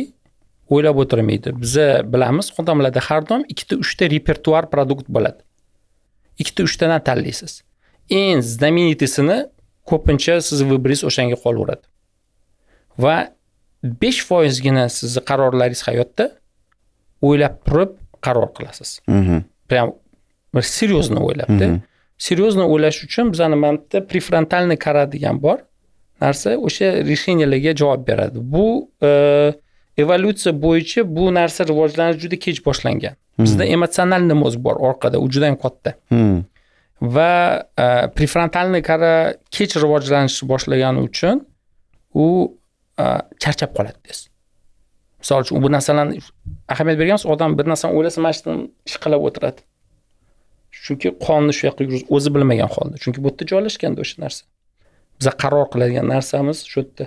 o'ylab o'tirmaydi biza bilamiz odamlarda har doim ikkita uchta repertuar produkt bo'ladi ikkita uchtadan tanlaysiz eng знаменитыйsini ko'pincha siz выборingiz o'shanga qolaveradi va besh foizgina sizni qarorlaringiz hayotda o'ylab turib qaror qilasiz mhm. prям bir seryozni o'ylabdi mhm. seryozni o'ylash uchun bizani mana bitta prefrontalniy kora degan bor narsa o'sha решенияларga javob beradi bu e, evolyutsiya bo'yicha bu narsa rivojlanish juda kech boshlangan mhm. bizda emotsionalniy mozg bor orqada u juda ham katta mhm. va prefrontalni prefrontalniy kora kech rivojlanishni boshlagani uchun u e, charchab qoladi tez misol uchun bu narsalarni ahamiyat berganmiz odam bir narsani o'ylasa mana shu qilib o'tiradi chunki qonni shu yoqqa yurgizib o'zi bilmagan holda chunki bu yerda joylashganda o'sha narsa biza qaror qiladigan narsamiz shu yerda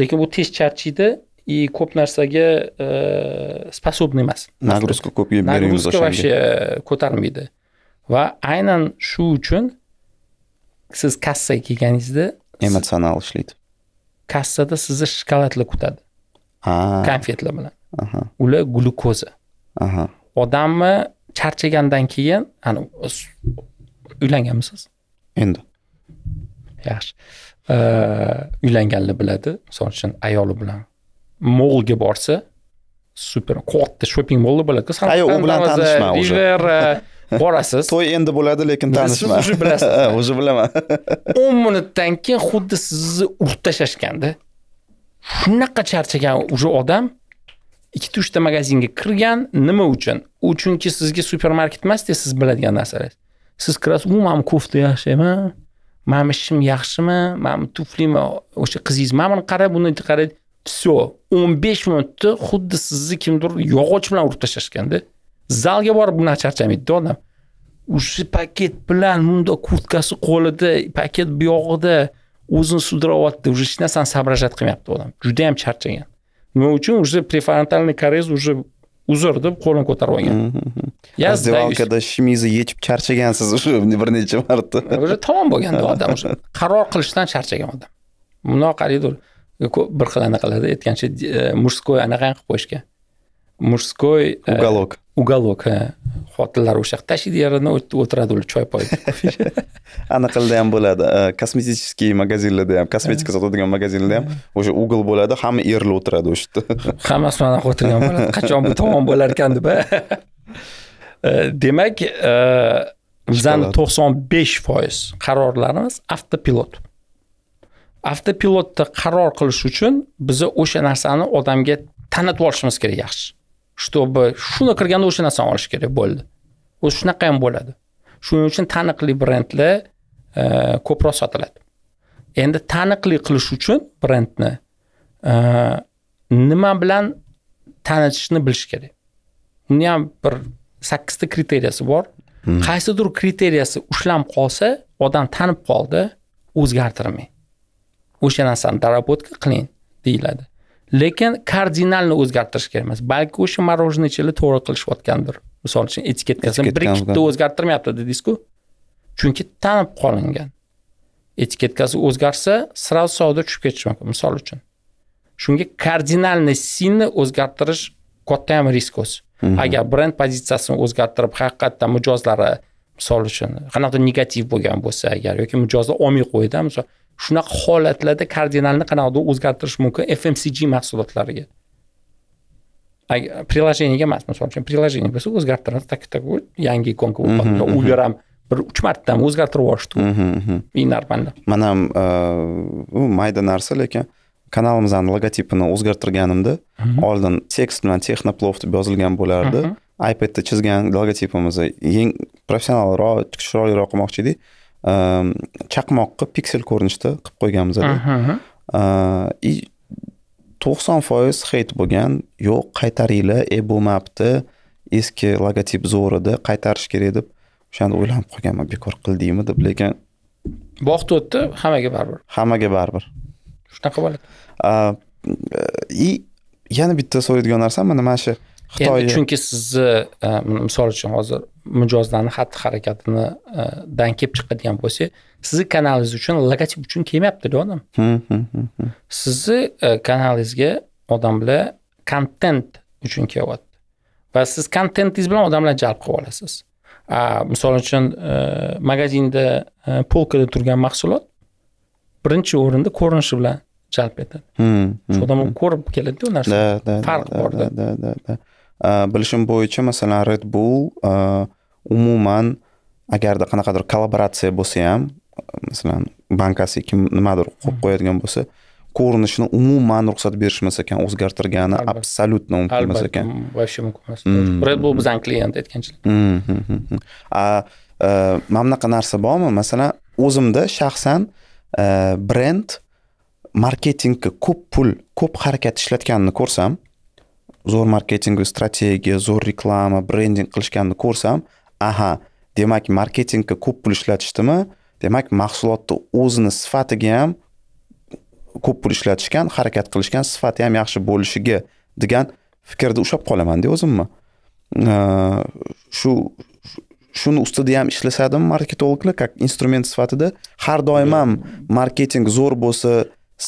lekin bu tez charchiydi и ko'p narsaga способный e, emas нагрузка ko'p yeb beramiz нагрузка вообще e, ko'tarmaydi va aynan shu uchun siz kassaga kelganingizda emotsional ishlaydi kassada sizni shokoladlar kutadi ah. konfetlar bilan ular glyukoza odamni charchagandan keyin ana uylanganmisiz endi yaxshi uylanganini biladi misol uchun ayoli bilan molga borsa super katta shopping molni biladi ha yo'q u bilan e, tanishman уже e, borasiz to'y endi bo'ladi lekin tanishman уже bilasiz уже bilaman o'n minutdan keyin xuddi sizni urib tashlashganda shunaqa charchagan уже odam ikkita uchta magazinga kirgan nima uchun u chunki sizga supermarket emasda siz biladigan narsalar siz kirasiz u mani kofta yaxshimi mani ishim yaxshimi mani tuflim o'sha qizingiz mana buni qara buni qara все o'n besh minutda xuddi sizni kimdir yog'och bilan urib tashlashganda zalga borib bundan charchamaydida odam o'sha paket bilan bunda kurtkasi qo'lida paket buyog'ida o'zini sudrayapti уже hech narsani соображать qilmayapti odam judayam charchagan nima uchun уже prefrontalniy korez уже uzr deb qo'lini ko'tarib olgan я раздевалкада shimizni yechib charchagansiz уже bir necha marta уже tamom bo'lganda odam уже qaror qilishdan charchagan odam bunaqa qaraydi bir xil anaqa qiladi aytgancha мужской anaqa qilib qo'yishgan мужской э, уголок уголок э. xotinlar o'sha yoqqa tashiydi yana o'tiradi ular choy poy qilda ham bo'ladi kosmetический magazinlarda ham kosmetika sotadigan magazinlarda ham o'sha ugl bo'ladi hamma erlar o'tiradi o'sha yerda hammasi anaqa o'tirgan bo'ladi qachon bu tomon bo'lar ekan deb demak e, bizani to'qson besh foiz qarorlarimiz avtopilot avtopilotda qaror qilish uchun biza o'sha narsani odamga tanitib olishimiz kerak yaxshi чтобы shuni kirganda o'sha narsani olish kerak bo'ldi o'zi shunaqa ham bo'ladi shuning uchun taniqli brendlar e, ko'proq sotiladi endi taniqli qilish uchun brendni e, nima bilan tanitishni bilish kerak uni ham bir sakkizta kriteriyasi bor hmm. qaysidir kriteriyasi ushlab qolsa odam tanib qoldi o'zgartirmang o'sha narsani daraботка qiling deyiladi lekin kardinalni o'zgartirish kerak emas balki o'sha мороженныйchilar to'g'ri qilishayotgandir misol uchun etiketkasini bir ikkita o'zgartirmayapti dedingizku chunki tanib qolingan etiketkasi o'zgarsa сразу savdo tushib ketishi mumkin misol uchun shunga kardinalni sinni o'zgartirish katta ham risk o'zi mhm. agar brend pozitsiyasini o'zgartirib haqiqatdan mijozlari misol uchun qanaqadir negativ bo'lgan bo'lsa agar yoki mijozlar olmay qo'ydi misol shunaqa holatlarda kardinalni qanaqadir o'zgartirish mumkin fmcg mahsulotlariga приложениеga emas misol uchun приложение bo'lsa o'zgartiramiz tak так yangi ikonka bo'ladi mhm, mhm. ham bir uch marta ham o'zgartirib yuborishdi и нормально man ham u mayda narsa lekin kanalimizni logotipini o'zgartirganimda mhm. oldin tekst bilan texnoplov deb yozilgan bo'lardi ipadda chizgan logotipimizni eng professionalroq chiroyliroq qilmoqchi edik chaqmoqqa piksel ko'rinishda qilib qo'yganmiz и to'qson foiz heyt bo'lgan yo'q qaytaringlar e bu mapni eski logotip zo'r edi qaytarish kerak deb o'shanda o'ylanib qolganman bekor qildingmi deb lekin vaqt o'tdi hammaga baribir hammaga baribir shunaqa bo'ladi и yana bitta so'raydigan narsam mana mana shu xitoy chunki sizni misol uchun hozir mijozlarni xatti harakatinidan e, kelib chiqadigan bo'lsa sizni kanalingiz uchun logotip uchun kelmayaptida e, odam sizni kanalingizga odamlar kontent uchun kelyapti va siz kontentingiz bilan odamlarni jalb qilib olasiz misol uchun e, magazinda polkada turgan mahsulot birinchi o'rinda ko'rinishi bilan jalb etadi odam ko'rib u narsani farq borda bilishim bo'yicha masalan red bull uh, umuman agarda qanaqadir kollaboratsiya bo'lsa ham masalan bankasi kim nimadir qo'yib hmm. qo'yadigan bo'lsa ko'rinishini umuman ruxsat berishmas ekan o'zgartirgani absolyutно mumkin emas ekan вообще mumkin emas red bull bizani klient aytganchilik hmm, hmm, e, mana bunaqa narsa bormi masalan o'zimda shaxsan e, brend marketingga ko'p pul ko'p harakat ishlatganini ko'rsam zo'r marketing strategiya zo'r reklama brending qilishganini ko'rsam aha demak marketingga ko'p pul ishlatishdimi demak mahsulotni o'zini sifatiga ham ko'p pul ishlatishgan harakat qilishgan sifati ham yaxshi bo'lishiga degan fikrda ushlab qolamanda o'zimni shu shuni ustida ham ishlashadimi marketologlar как instrument sifatida har doim ham marketing zo'r bo'lsa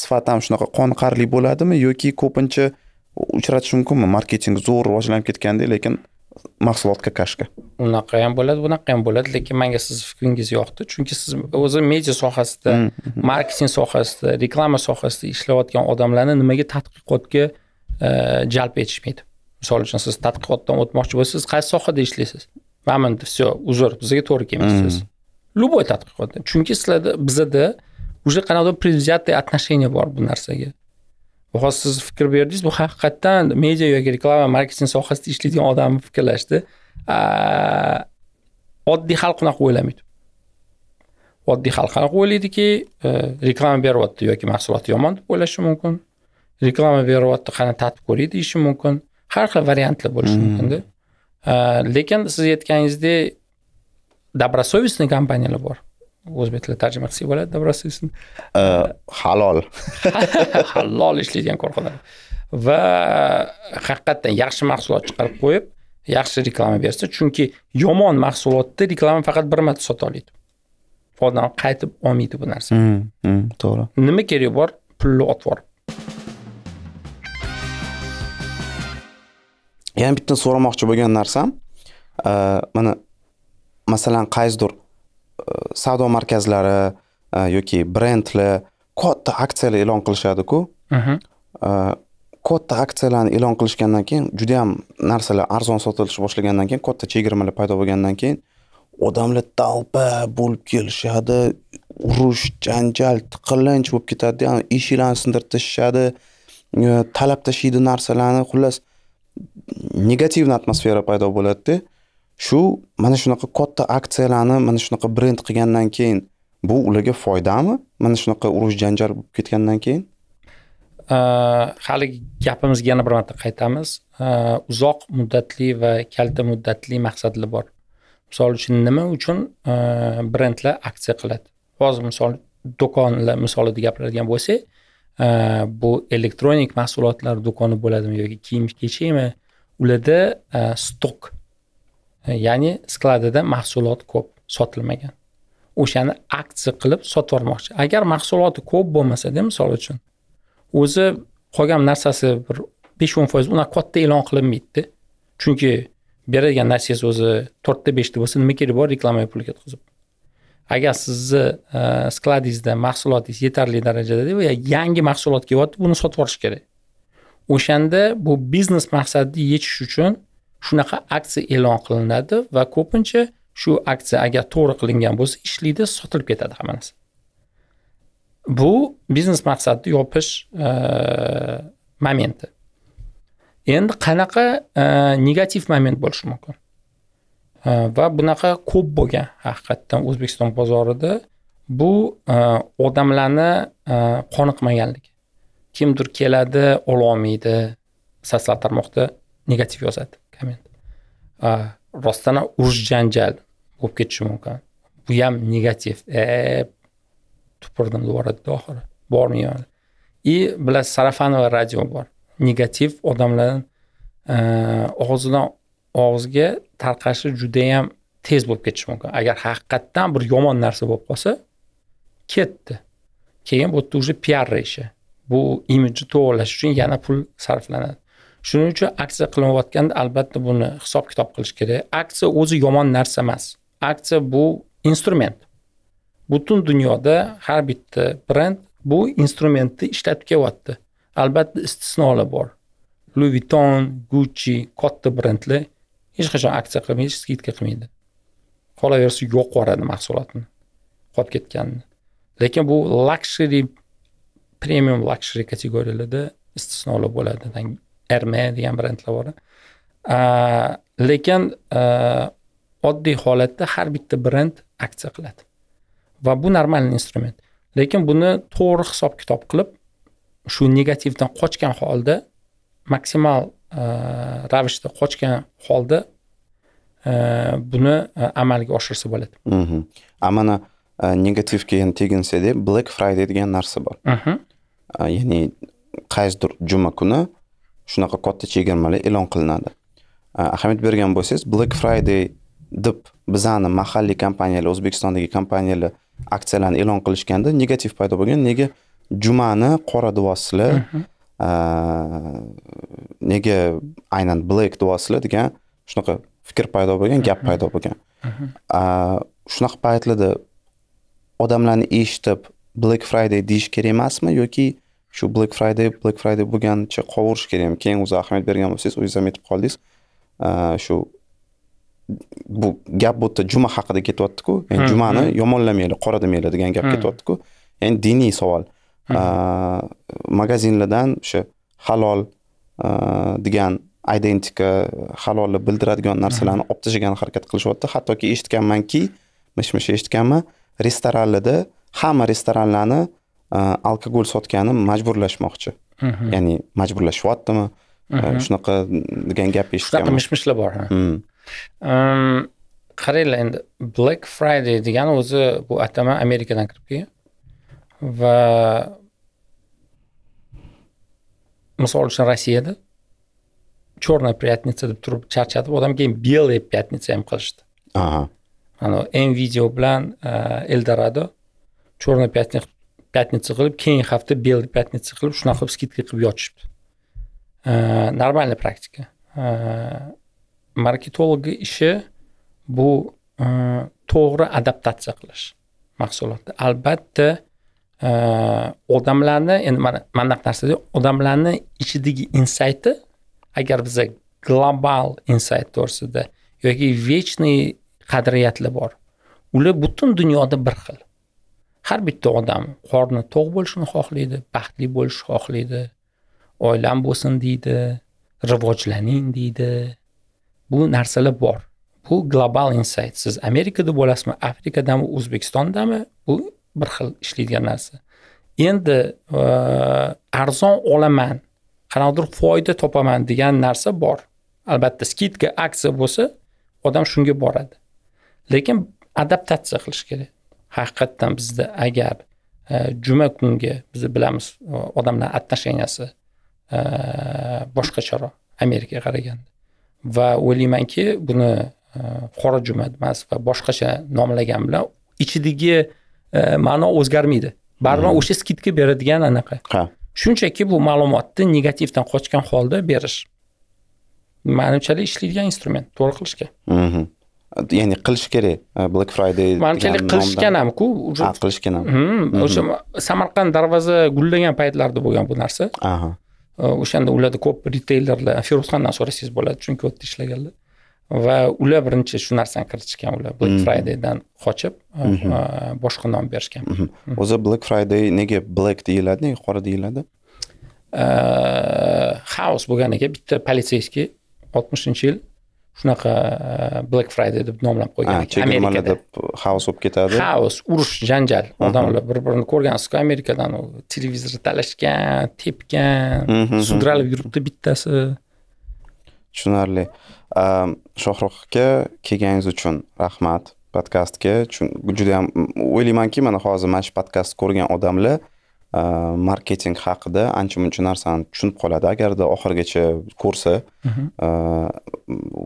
sifat ham shunaqa qoniqarli bo'ladimi yoki ko'pincha uchratish mumkinmi marketing zo'r rivojlanib ketganda lekin mahsulot kakashka unaqa ham bo'ladi bunaqa ham bo'ladi lekin manga sizni fikringiz yoqdi chunki siz o'zi media sohasida mm, mm. marketing sohasida reklama sohasida ishlayotgan odamlarni nimaga tadqiqotga e, jalb etishmaydi misol uchun siz tadqiqotdan o'tmoqchi bo'lsangiz qaysi sohada ishlaysiz mamin все uzr bizga to'g'ri kelmaysiz mm. любой tadqiqot chunki sizlarda bizada уже qanaqadir предвзятый отношение bor bu narsaga hozir siz fikr berdingiz bu haqiqatdan media yoki reklama marketing sohasida ishlaydigan odamni fikrlashdi oddiy xalq unaqa o'ylamaydi oddiy xalq qanaqa o'ylaydiki e, reklama beryapti yoki mahsulot yomon deb o'ylashi mumkin reklama beryapti qani tatib ko'ray deyishi mumkin har xil variantlar bo'lishi hmm. mumkinda e, lekin siz aytganingizdek добросовестный kompaniyalar bor o'zbek tili tarjimasi bo'ladi dobrostoysizm halol halol ishlaydigan korxona va haqiqatdan e yaxshi mahsulot chiqarib qo'yib yaxshi reklama bersa chunki yomon mahsulotni reklama faqat bir marta sota oladi odam qaytib olmaydi bu narsa to'g'ri nima keragi bor pulni otib yuborib yana bitta so'ramoqchi bo'lgan narsam mana masalan qaysidir savdo markazlari e, yoki brendlar katta aksiyalar e'lon qilishadiku mhm. e, katta aksiyalarni e'lon qilishgandan keyin juda yam narsalar arzon sotilishi boshlagandan keyin katta chegirmalar paydo bo'lgandan keyin odamlar tolpa bo'lib kelishadi urush janjal tiqilinch bo'lib ketadida eshiklarni sindirib tashlashadi e, talab tashlaydi narsalarni xullas negativniy atmosfera paydo bo'ladida shu mana shunaqa katta aksiyalarni mana shunaqa brend qilgandan keyin bu ularga foydami mana shunaqa urush janjal bo'lib ketgandan keyin haligi gapimizga yana bir marta qaytamiz uzoq muddatli va kalta muddatli maqsadlar bor misol uchun nima uchun brendlar aksiya qiladi hozir misol do'konlar misolida gapiradigan bo'lsak bu elektronik mahsulotlar do'koni bo'ladimi yoki kiyim kechakmi ularda stok ya'ni skladida mahsulot ko'p sotilmagan o'shani aksiya qilib sotib yubormoqchi agar mahsuloti ko'p bo'lmasada misol uchun o'zi qolgan narsasi bir besh o'n foiz unaqa katta e'lon qilinmaydida chunki beradigan narsangiz o'zi to'rtta beshta bo'lsa nima keragi bor reklamaga pul ketkazib agar sizni e, skladingizda mahsulotingiz yetarli darajada deb yangi mahsulot kelyapti buni sotib yuborish kerak o'shanda bu biznes maqsadni yechish uchun shunaqa aksiya e'lon qilinadi va ko'pincha shu aksiya agar to'g'ri qilingan bo'lsa ishlaydi sotilib ketadi hamma narsa bu biznes maqsadni yopish e, momenti endi qanaqa e, negativ moment bo'lishi mumkin e, va bunaqa ko'p bo'lgan haqiqatdan o'zbekiston bozorida bu e, odamlarni e, qoniqmaganlik kimdir keladi ololmaydi sotsial tarmoqda negativ yozadi men rostdan ham urush janjal bo'lib ketishi mumkin bu ham negativ e tupurdim duvoradida oxiri bormi и bilasiz sarafanova radio bor negativ odamlarni e, og'zidan og'izga tarqashi judayam tez bo'lib ketishi mumkin agar haqiqatdan bir yomon narsa bo'lib qolsa ketdi keyin bu yerda уже piar ishi bu imijni to'g'irlash uchun yana pul sarflanadi shuning uchun aksiya qilinayotganda albatta buni hisob kitob qilish kerak aksiya o'zi yomon narsa emas aksiya bu instrument butun dunyoda har bitta brend bu instrumentni ishlatib kelyapti albatta istisnolar bor louis vuitton gucci katta brendlar hech qachon aksiya qilmaydi skidka qilmaydi qolaversa yo'q boradi mahsulotni qolib ketganini lekin bu luxury premium luxury kategoriyalarda istisnolar bo'ladi erme degan brendlar bor eh, lekin eh, oddiy holatda har bitta brend aksiya qiladi va bu normal instrument lekin buni to'g'ri hisob kitob qilib shu negativdan qochgan holda maksimal eh, ravishda qochgan holda buni amalga oshirsa bo'ladi mhm. a mana negativga endi teginsada black friday degan narsa bor mhm. ya'ni qaysidir juma kuni shunaqa katta chegirmalar e'lon qilinadi ahamiyat bergan bo'lsangiz black friday deb bizani mahalliy kompaniyalar o'zbekistondagi kompaniyalar aksiyalarni e'lon qilishganda negativ paydo bo'lgan nega jumani qora duosizlar nega aynan black duosizlar degan shunaqa fikr paydo bo'lgan gap paydo bo'lgan shunaqa paytlarda odamlarni eshitib black friday deyish kerak emasmi yoki shu black friday black friday bo'lganicha qovurish kerak ham keyin o'zi ahamiyat bergan bo'lsangiz o'zingiz ham aytib qoldingiz shu bu gap bu yerda juma haqida ketyaptiku ya'ni hmm, jumani hmm. yomonlamanglar qora demanglar degan gap hmm. ketyaptiku ya'ni diniy savol magazinlardan o'sha halol degan identika halolni bildiradigan narsalarni olib tashlagani harakat qilishyapti hattoki eshitganmanki mish mish eshitganman restoranlarda hamma restoranlarni alkogol sotgani majburlashmoqchi ya'ni majburlashyaptimi shunaqa degan gap eshitganman shunaqa mish mishlar bor qaranglar endi black friday degan o'zi bu atama amerikadan kirib kelgan va misol uchun rossiyada черная пятница deb turib charchatib odam keyin белая пятница ham qilishdi ana video bilan eldorado черная пятница пятница qilib keyingi hafta белый пятница qilib shunaqa qilib skidka qilib yotishibdi нормальный praktika marketologni ishi bu to'g'ri adaptatsiya qilish mahsulotni albatta odamlarni endi mana mana bunaqa narsa odamlarni ichidagi insayti agar biza global insayt to'g'risida yoki вечный qadriyatlar bor ular butun dunyoda bir xil har bitta odam qorni to'q bo'lishini xohlaydi baxtli bo'lishni xohlaydi oilam bo'lsin deydi rivojlaning deydi bu narsalar bor bu global insight siz amerikada bo'lasizmi afrikadami o'zbekistondami bu bir xil ishlaydigan narsa endi e, arzon olaman qanaqadir foyda topaman degan narsa bor albatta skidka aksiya bo'lsa odam shunga boradi lekin adaptatsiya qilish kerak haqiqatdan bizda agar e, juma kungi biz bilamiz odamlar отношениясi e, boshqacharoq amerikaga qaraganda va o'ylaymanki buni e, qora juma emas va boshqacha nomlagan bilan ichidagi ma'no o'zgarmaydi baribir hmm. o'sha skidka beradigan anaqa ha shunchaki bu ma'lumotni negativdan qochgan holda berish manimchalik ishlaydigan instrument to'g'ri qilishga mhm. ya'ni qilish kerak e, black friday manimchalik qilishgan hamku уже qilishgan ham o'sha samarqand darvoza gullagan paytlarda bo'lgan bu narsa aha e, o'shanda ularda ko'p riteylerlar feruzxondan so'rasangiz bo'ladi chunki u yerda ishlaganlar va ular birinchi shu narsani kiritishgan ular black mhm. fridaydan qochib e, mhm. boshqa nom berishgan mhm. o'zi black friday nega black deyiladi nega qora deyiladi xaos bo'lganiga bitta politseyskiy oltmishinchi yil shunaqa e, black friday deb nomlab qo'ygan ekan deb xaos bo'lib ketadi xaos urush janjal odamlar bir birini ko'rgansizku amerikadan televizor talashgan tepgan mhm, mhm. sudralib yuribdi bittasi tushunarli shohruh aka kelganingiz uchun rahmat podkastga juda yam o'ylaymanki mana hozir mana shu podkastni ko'rgan odamlar marketing haqida ancha muncha narsani tushunib qoladi agarda oxirigacha ko'rsa э,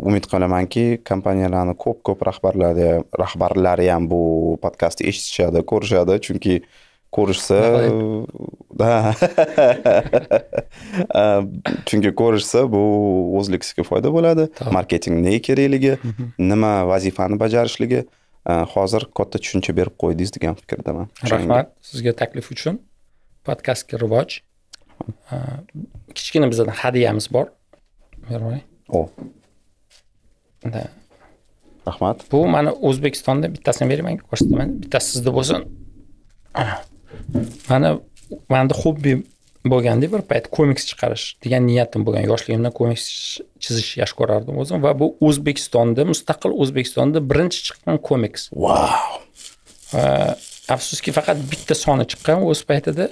umid qilamanki kompaniyalarni ko'p ko'p rahbarlari rahbarlari ham bu podkastni eshitishadi ko'rishadi chunki ko'rishsa да chunki ko'rishsa bu o'zliksiga foyda bo'ladi marketing nega kerakligi nima vazifani bajarishligi e, hozir katta tushuncha berib qo'ydingiz degan fikrdaman rahmat sizga taklif uchun podkastga rivoj э, kichkina bizani hadyamiz bor mervoy rahmat bu mana o'zbekistonda bittasini beraman ko'rsataman bittasi sizda bo'lsin mana manda hobbi bo'lganda bir payt komiks chiqarish degan niyatim bo'lgan yoshligimdan komiks chizishni yaxshi ko'rardim o'zim va bu o'zbekistonda mustaqil o'zbekistonda birinchi chiqqan komiks vau wow. Э, afsuski faqat bitta soni chiqqan o'z paytida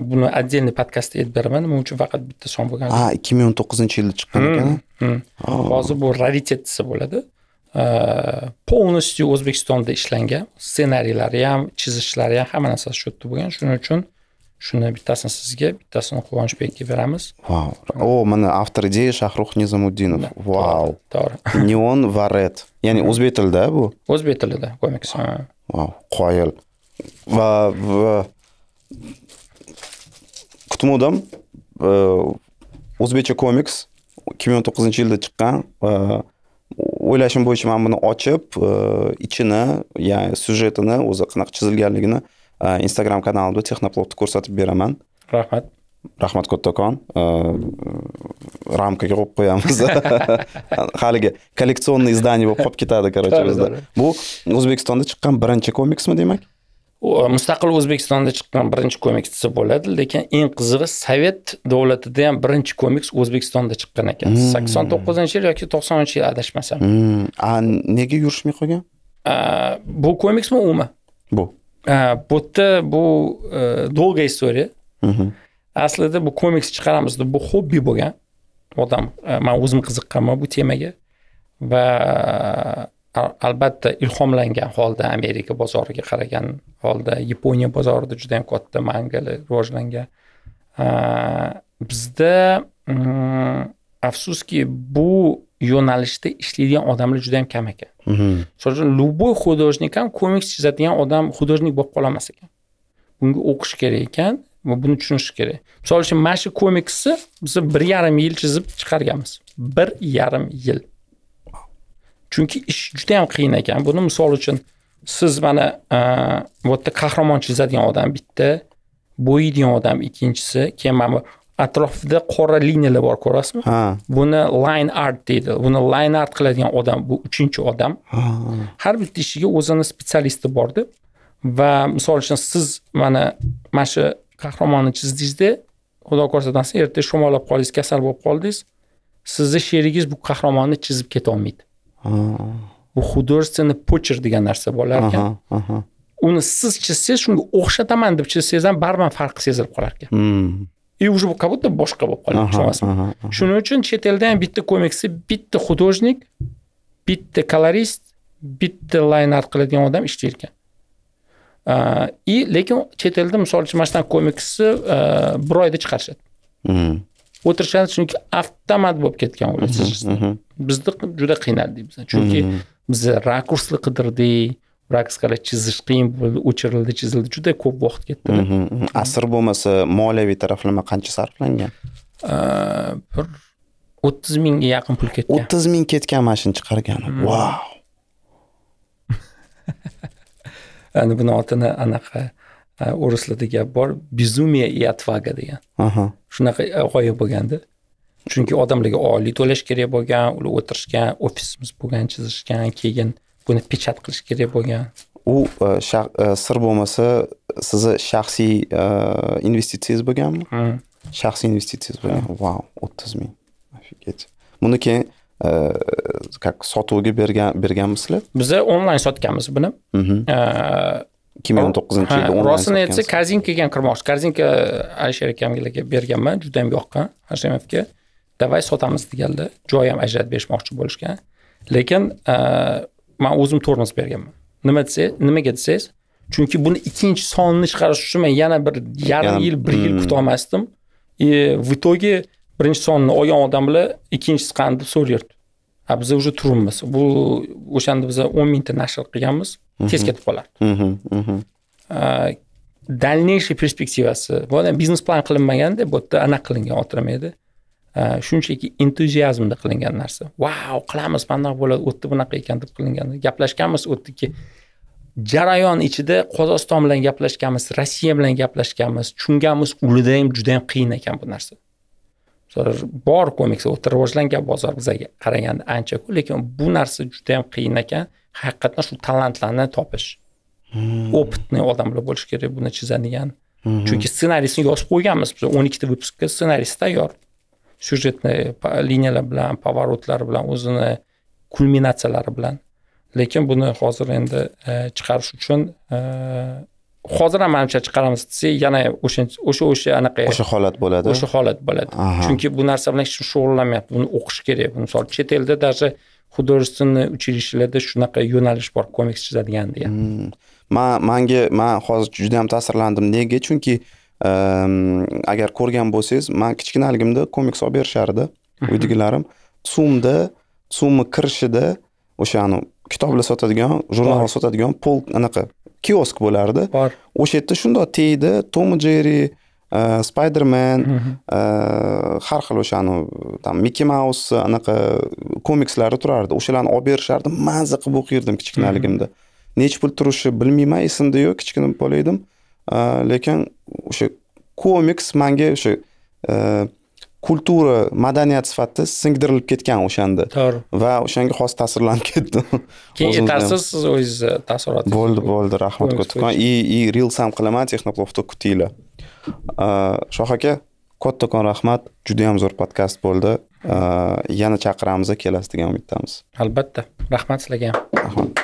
buni э, отдельный podkastda aytib beraman nima uchun faqat bitta son bo'lgan ha ikki ming o'n to'qqizinchi yilda chiqqan ekan hozir bu raritet desa bo'ladi полностью o'zbekistonda ishlangan ssenariylari ham chizishlari ham hamma narsasi shu yerda bo'lgan shuning uchun shuni bittasini sizga bittasini quvonchbekka beramiz vau o mana avtor idea shahruh nizamuddinov vau to'g'ri neon varet ya'ni o'zbek tilida bu o'zbek tilida komiks vau qoyil va kutmudim o'zbekcha komiks ikki ming o'n to'qqizinchi yilda chiqqan o'ylashim bo'yicha man buni ochib e, ichini ya'ni syujetini o'zi qanaqa chizilganligini e, instagram kanalimda texnoplotni ko'rsatib beraman rahmat rahmat kattakon e, ramkaga qo'yib qo'yamiz haligi kolleksionniy издание bo'lib qolib ketadi короче bizda bu o'zbekistonda chiqqan birinchi komiksmi demak mustaqil o'zbekistonda chiqqan birinchi komiks desa bo'ladi lekin eng qizig'i sovet davlatida ham birinchi komiks o'zbekistonda chiqqan ekan hmm. sakson to'qqizinchi yil yoki to'qsoninchi yil adashmasam hmm. nega yurishmay qolgan bu komiksmi umi bu bu yerda bu долгая e, история mhm. aslida bu komiks chiqaramiz deb bu hobbi bo'lgan odam e, man o'zim qiziqqanman bu temaga va albatta ilhomlangan holda amerika bozoriga qaragan holda yaponiya bozorida juda yam katta mangali rivojlangan bizda mm, afsuski bu yo'nalishda ishlaydigan odamlar juda yam kam ekan mhm. misol uchun любой художник ham komiks chizadigan odam художник bo'lib qolamas ekan bunga o'qish kerak ekan va buni tushunish kerak misol uchun mana shu komiksni biz bir yarim yil chizib chiqarganmiz bir yarim yil chunki ish juda yam qiyin ekan buni misol uchun siz mana e, bu yerda qahramon chizadigan odam bitta bo'yaydigan odam ikkinchisi keyin mana bu atrofida qora liniyalar bor ko'rasizmi ha buni line art deydi buni line art qiladigan odam bu uchinchi odam har bitta ishiga o'zini spetsialisti borda va misol uchun siz mana mana shu qahramonni chizdingizda xudo ko'rsatmasin ertaga shamollab qoldingiz kasal bo'lib qoldingiz sizni sherigingiz bu qahramonni chizib ketolmaydi u художественный почерк degan narsa bo'lar ekan uni siz chizsangiz shunga o'xshataman deb chizsangiz ham baribir farqi sezilib qolar ekan и уже как будто boshqa bo'lib qoladi tushunyapsizmi shuning uchun chet elda ham bitta komiksi bitta художник bitta kolorist bitta layn art qiladigan odam ishlaydi ekan и lekin chet elda misol uchun mana shunaqa komiksni bir oyda chiqarishadi o'tirishadi chunki avtomat bo'lib ketgan o'ylasizda mhm, mhm. bizni juda qiynadi deymiz chunki mhm, biz rakursni qidirdik raksqalar chizish qiyin bo'ldi o'chirildi chizildi juda ko'p vaqt ketdi asr bo'lmasa moliyaviy taraflama qancha sarflangan bir o'ttiz mingga yaqin pul ketgan o'ttiz ming ketgan mana shuni chiqargani vau ana buni otini anaqa o'rislarda gap bor безумие и отвага degan shunaqa g'oya bo'lganda chunki odamlarga oylik to'lash kerak bo'lgan ular o'tirishgan ofisimiz bo'lgan chizishgan keyin buni pechat qilish kerak bo'lgan u sir bo'lmasa sizni shaxsiy investitsiyangiz bo'lganmi shaxsiy investitsiyangiz bo'lgan vau o'ttiz ming офигеть buni keyin э, как sotuvga bergan berganmisizlar biza onlayn sotganmiz buni ikki ming o'n to'qqizinchi yilda rostini aytsak korzinkaga ham kirmoqchi korzinka alisher akamlarga berganman juda yam yoqqan hashimovga давай sotamiz deganda joy ham ajratib berishmoqchi bo'lishgan lekin e, man o'zim tormoz berganman nima desa nimaga desangiz chunki buni ikkinchi sonini chiqarish uchun men yana bir yarim yil bir yil hmm. kutolmasdim и в итоге birinchi sonni olgan odam bilan ikkinchisi qani deb so'rayapti a biza уже turibmiz bu o'shanda biza o'n mingta nashr qilganmiz tez ketib qolardi дальнейший perspektivasi bu odam biznes plan qilinmaganda bu yerda anaqa qilingan otiramaydi shunchaki entuziazmda qilingan narsa vau qilamiz bunaqa bo'ladi u yerda bunaqa ekan deb qilingan gaplashganmiz u yerdagi jarayon ichida qozog'iston bilan gaplashganmiz rossiya bilan gaplashganmiz tushunganmiz ham judayam qiyin ekan bu narsa bor komiks o'ta rivojlangan bozor bizaga qaraganda ancha ko'p lekin bu narsa judayam qiyin ekan haqiqatdan shu talantlarni topish hmm. опытный odamlar bo'lishi kerak buni chizadigan hmm. chunki ssenariysini yozib qo'yganmiz biz o'n ikkita выпускga ssenariysi tayyor syujetni liniyalar bilan поворотlar bilan o'zini kulminatsiyalari bilan lekin buni hozir endi e, chiqarish uchun e, hozir ham manimcha chiqaramiz desa yana o'sha o'sha o'sha anaqa o'sha holat bo'ladi o'sha holat bo'ladi chunki bu narsa bilan hech kim shug'ullanmayapti buni o'qish kerak misol chet elda даже художественный училищlarda shunaqa yo'nalish bor komiks chizadigan degan man manga man hozir juda yam ta'sirlandim nega chunki agar ko'rgan bo'lsangiz man kichkinaligimda komiks olib berishardi uydagilarim sumda sumni kirishida o'sha kitoblar sotadigan jurnallar sotadigan pol anaqa kiosk bo'lardi bor o'sha yerda shundoq teydi tom jerri spiderman э, э, har xil o'sha там mikki maus anaqa э, komikslari turardi o'shalarni olib berishardi maza qilib o'qirdim kichkinaligimda nechi pul turishi bilmayman esimda yo'q kichkina bola edim lekin o'sha komiks manga o'sha kultura madaniyat sifatida singdirilib ketgan o'shanda to'g'ri va o'shanga xos ta'sirlanib ketdim keyin yetarsiz siz o'zingizni eh, taassurotingiz bo'ldi bo'ldi rahmat kattakon и и rils ham qilaman texnoplovda kutinglar Э, shoh aka kattakon rahmat juda yam zo'r podkast bo'ldi э, yana chaqiramiz kelasiz degan umiddamiz albatta rahmat sizlarga ham rahmat